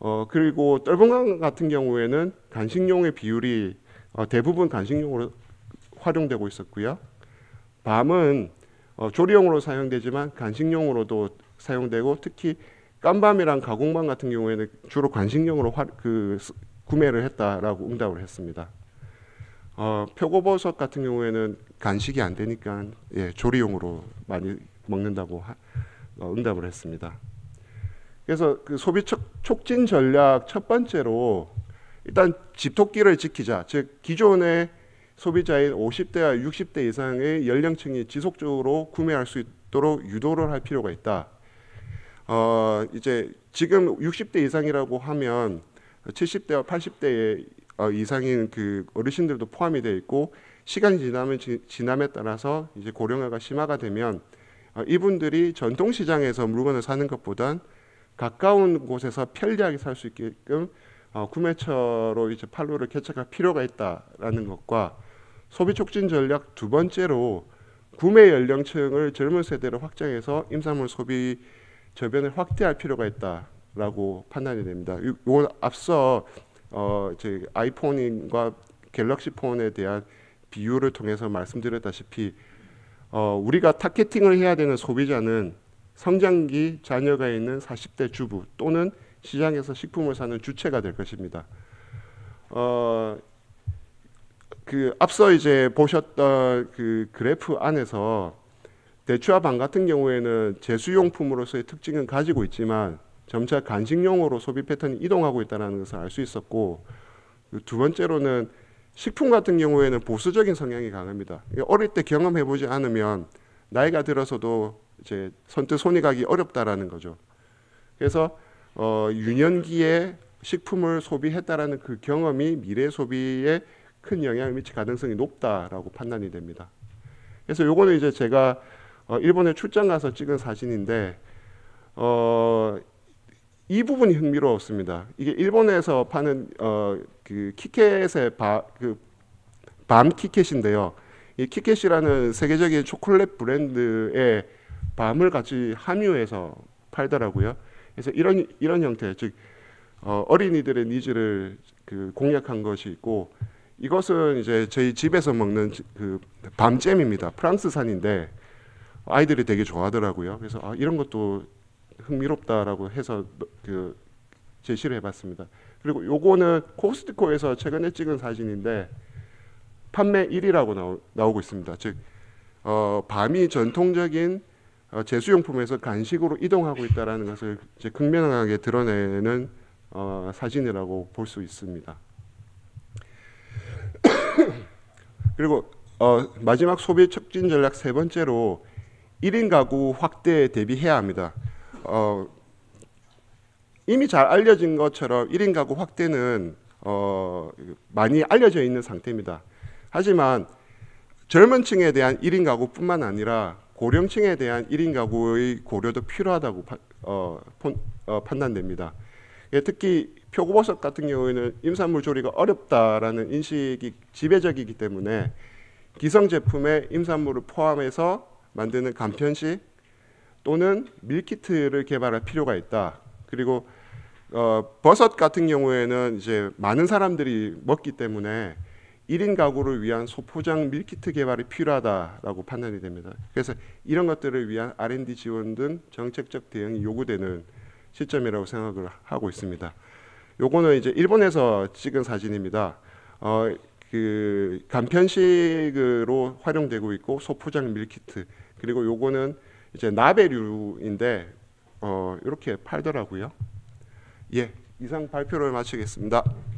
어, 그리고 떫은강 같은 경우에는 간식용의 비율이 어, 대부분 간식용으로 활용되고 있었고요. 밤은 어, 조리용으로 사용되지만 간식용으로도 사용되고 특히 깐밤이랑 가공밤 같은 경우에는 주로 간식용으로 화, 그, 구매를 했다라고 응답을 했습니다. 어, 표고버섯 같은 경우에는 간식이 안 되니까 예, 조리용으로 많이 먹는다고 하, 어, 응답을 했습니다. 그래서 그 소비 촉진 전략 첫 번째로 일단 집토끼를 지키자. 즉 기존의 소비자인 50대와 60대 이상의 연령층이 지속적으로 구매할 수 있도록 유도를 할 필요가 있다. 어, 이제 지금 60대 이상이라고 하면 70대와 80대의 어, 이상인 그 어르신들도 포함이 돼 있고 시간이 지나면 지, 지남에 따라서 이제 고령화가 심화가 되면 어, 이분들이 전통시장에서 물건을 사는 것보단 가까운 곳에서 편리하게 살 수 있게끔 어, 구매처로 이제 판로를 개척할 필요가 있다라는 것과 소비 촉진 전략 두 번째로 구매 연령층을 젊은 세대로 확장해서 임산물 소비 저변을 확대할 필요가 있다라고 판단이 됩니다. 이건 앞서 어, 제 아이폰과 갤럭시 폰에 대한 비유를 통해서 말씀드렸다시피 어, 우리가 타겟팅을 해야 되는 소비자는 성장기 자녀가 있는 40대 주부 또는 시장에서 식품을 사는 주체가 될 것입니다. 어, 그 앞서 이제 보셨던 그 그래프 안에서 대추와 방 같은 경우에는 제수용품으로서의 특징은 가지고 있지만 점차 간식용으로 소비 패턴이 이동하고 있다는 것을 알 수 있었고 두 번째로는 식품 같은 경우에는 보수적인 성향이 강합니다. 어릴 때 경험해보지 않으면 나이가 들어서도 이제 선뜻 손이 가기 어렵다라는 거죠. 그래서 어, 유년기에 식품을 소비했다라는 그 경험이 미래 소비에 큰 영향을 미칠 가능성이 높다라고 판단이 됩니다. 그래서 요거는 이제 제가 어, 일본에 출장 가서 찍은 사진인데 어, 이 부분이 흥미로웠습니다. 이게 일본에서 파는 어, 그 키켓의 바, 그밤 키켓인데요. 이 키켓이라는 세계적인 초콜릿 브랜드의 밤을 같이 함유해서 팔더라고요. 그래서 이런 이런 형태, 즉 어, 어린이들의 니즈를 그 공략한 것이 있고 이것은 이제 저희 집에서 먹는 그 밤잼입니다. 프랑스산인데 아이들이 되게 좋아하더라고요. 그래서 아, 이런 것도 흥미롭다라고 해서 그 제시를 해봤습니다. 그리고 요거는 코스트코에서 최근에 찍은 사진인데 판매 1위라고 나오, 고 있습니다. 즉 어, 밤이 전통적인 어, 제수용품에서 간식으로 이동하고 있다는 것을 극명하게 드러내는 어, 사진이라고 볼 수 있습니다. 그리고 어, 마지막 소비 촉진 전략 세 번째로 1인 가구 확대에 대비해야 합니다. 어, 이미 잘 알려진 것처럼 1인 가구 확대는 어, 많이 알려져 있는 상태입니다. 하지만 젊은 층에 대한 1인 가구뿐만 아니라 고령층에 대한 1인 가구의 고려도 필요하다고 파, 어, 폰, 어, 판단됩니다. 예, 특히 표고버섯 같은 경우에는 임산물 조리가 어렵다라는 인식이 지배적이기 때문에 기성 제품에 임산물을 포함해서 만드는 간편식 또는 밀키트를 개발할 필요가 있다. 그리고 어, 버섯 같은 경우에는 이제 많은 사람들이 먹기 때문에 1인 가구를 위한 소포장 밀키트 개발이 필요하다라고 판단이 됩니다. 그래서 이런 것들을 위한 R&D 지원 등 정책적 대응이 요구되는 시점이라고 생각을 하고 있습니다. 요거는 이제 일본에서 찍은 사진입니다. 어, 그 간편식으로 활용되고 있고 소포장 밀키트 그리고 요거는 이제 나베류인데 어, 이렇게 팔더라고요. 예, 이상 발표를 마치겠습니다.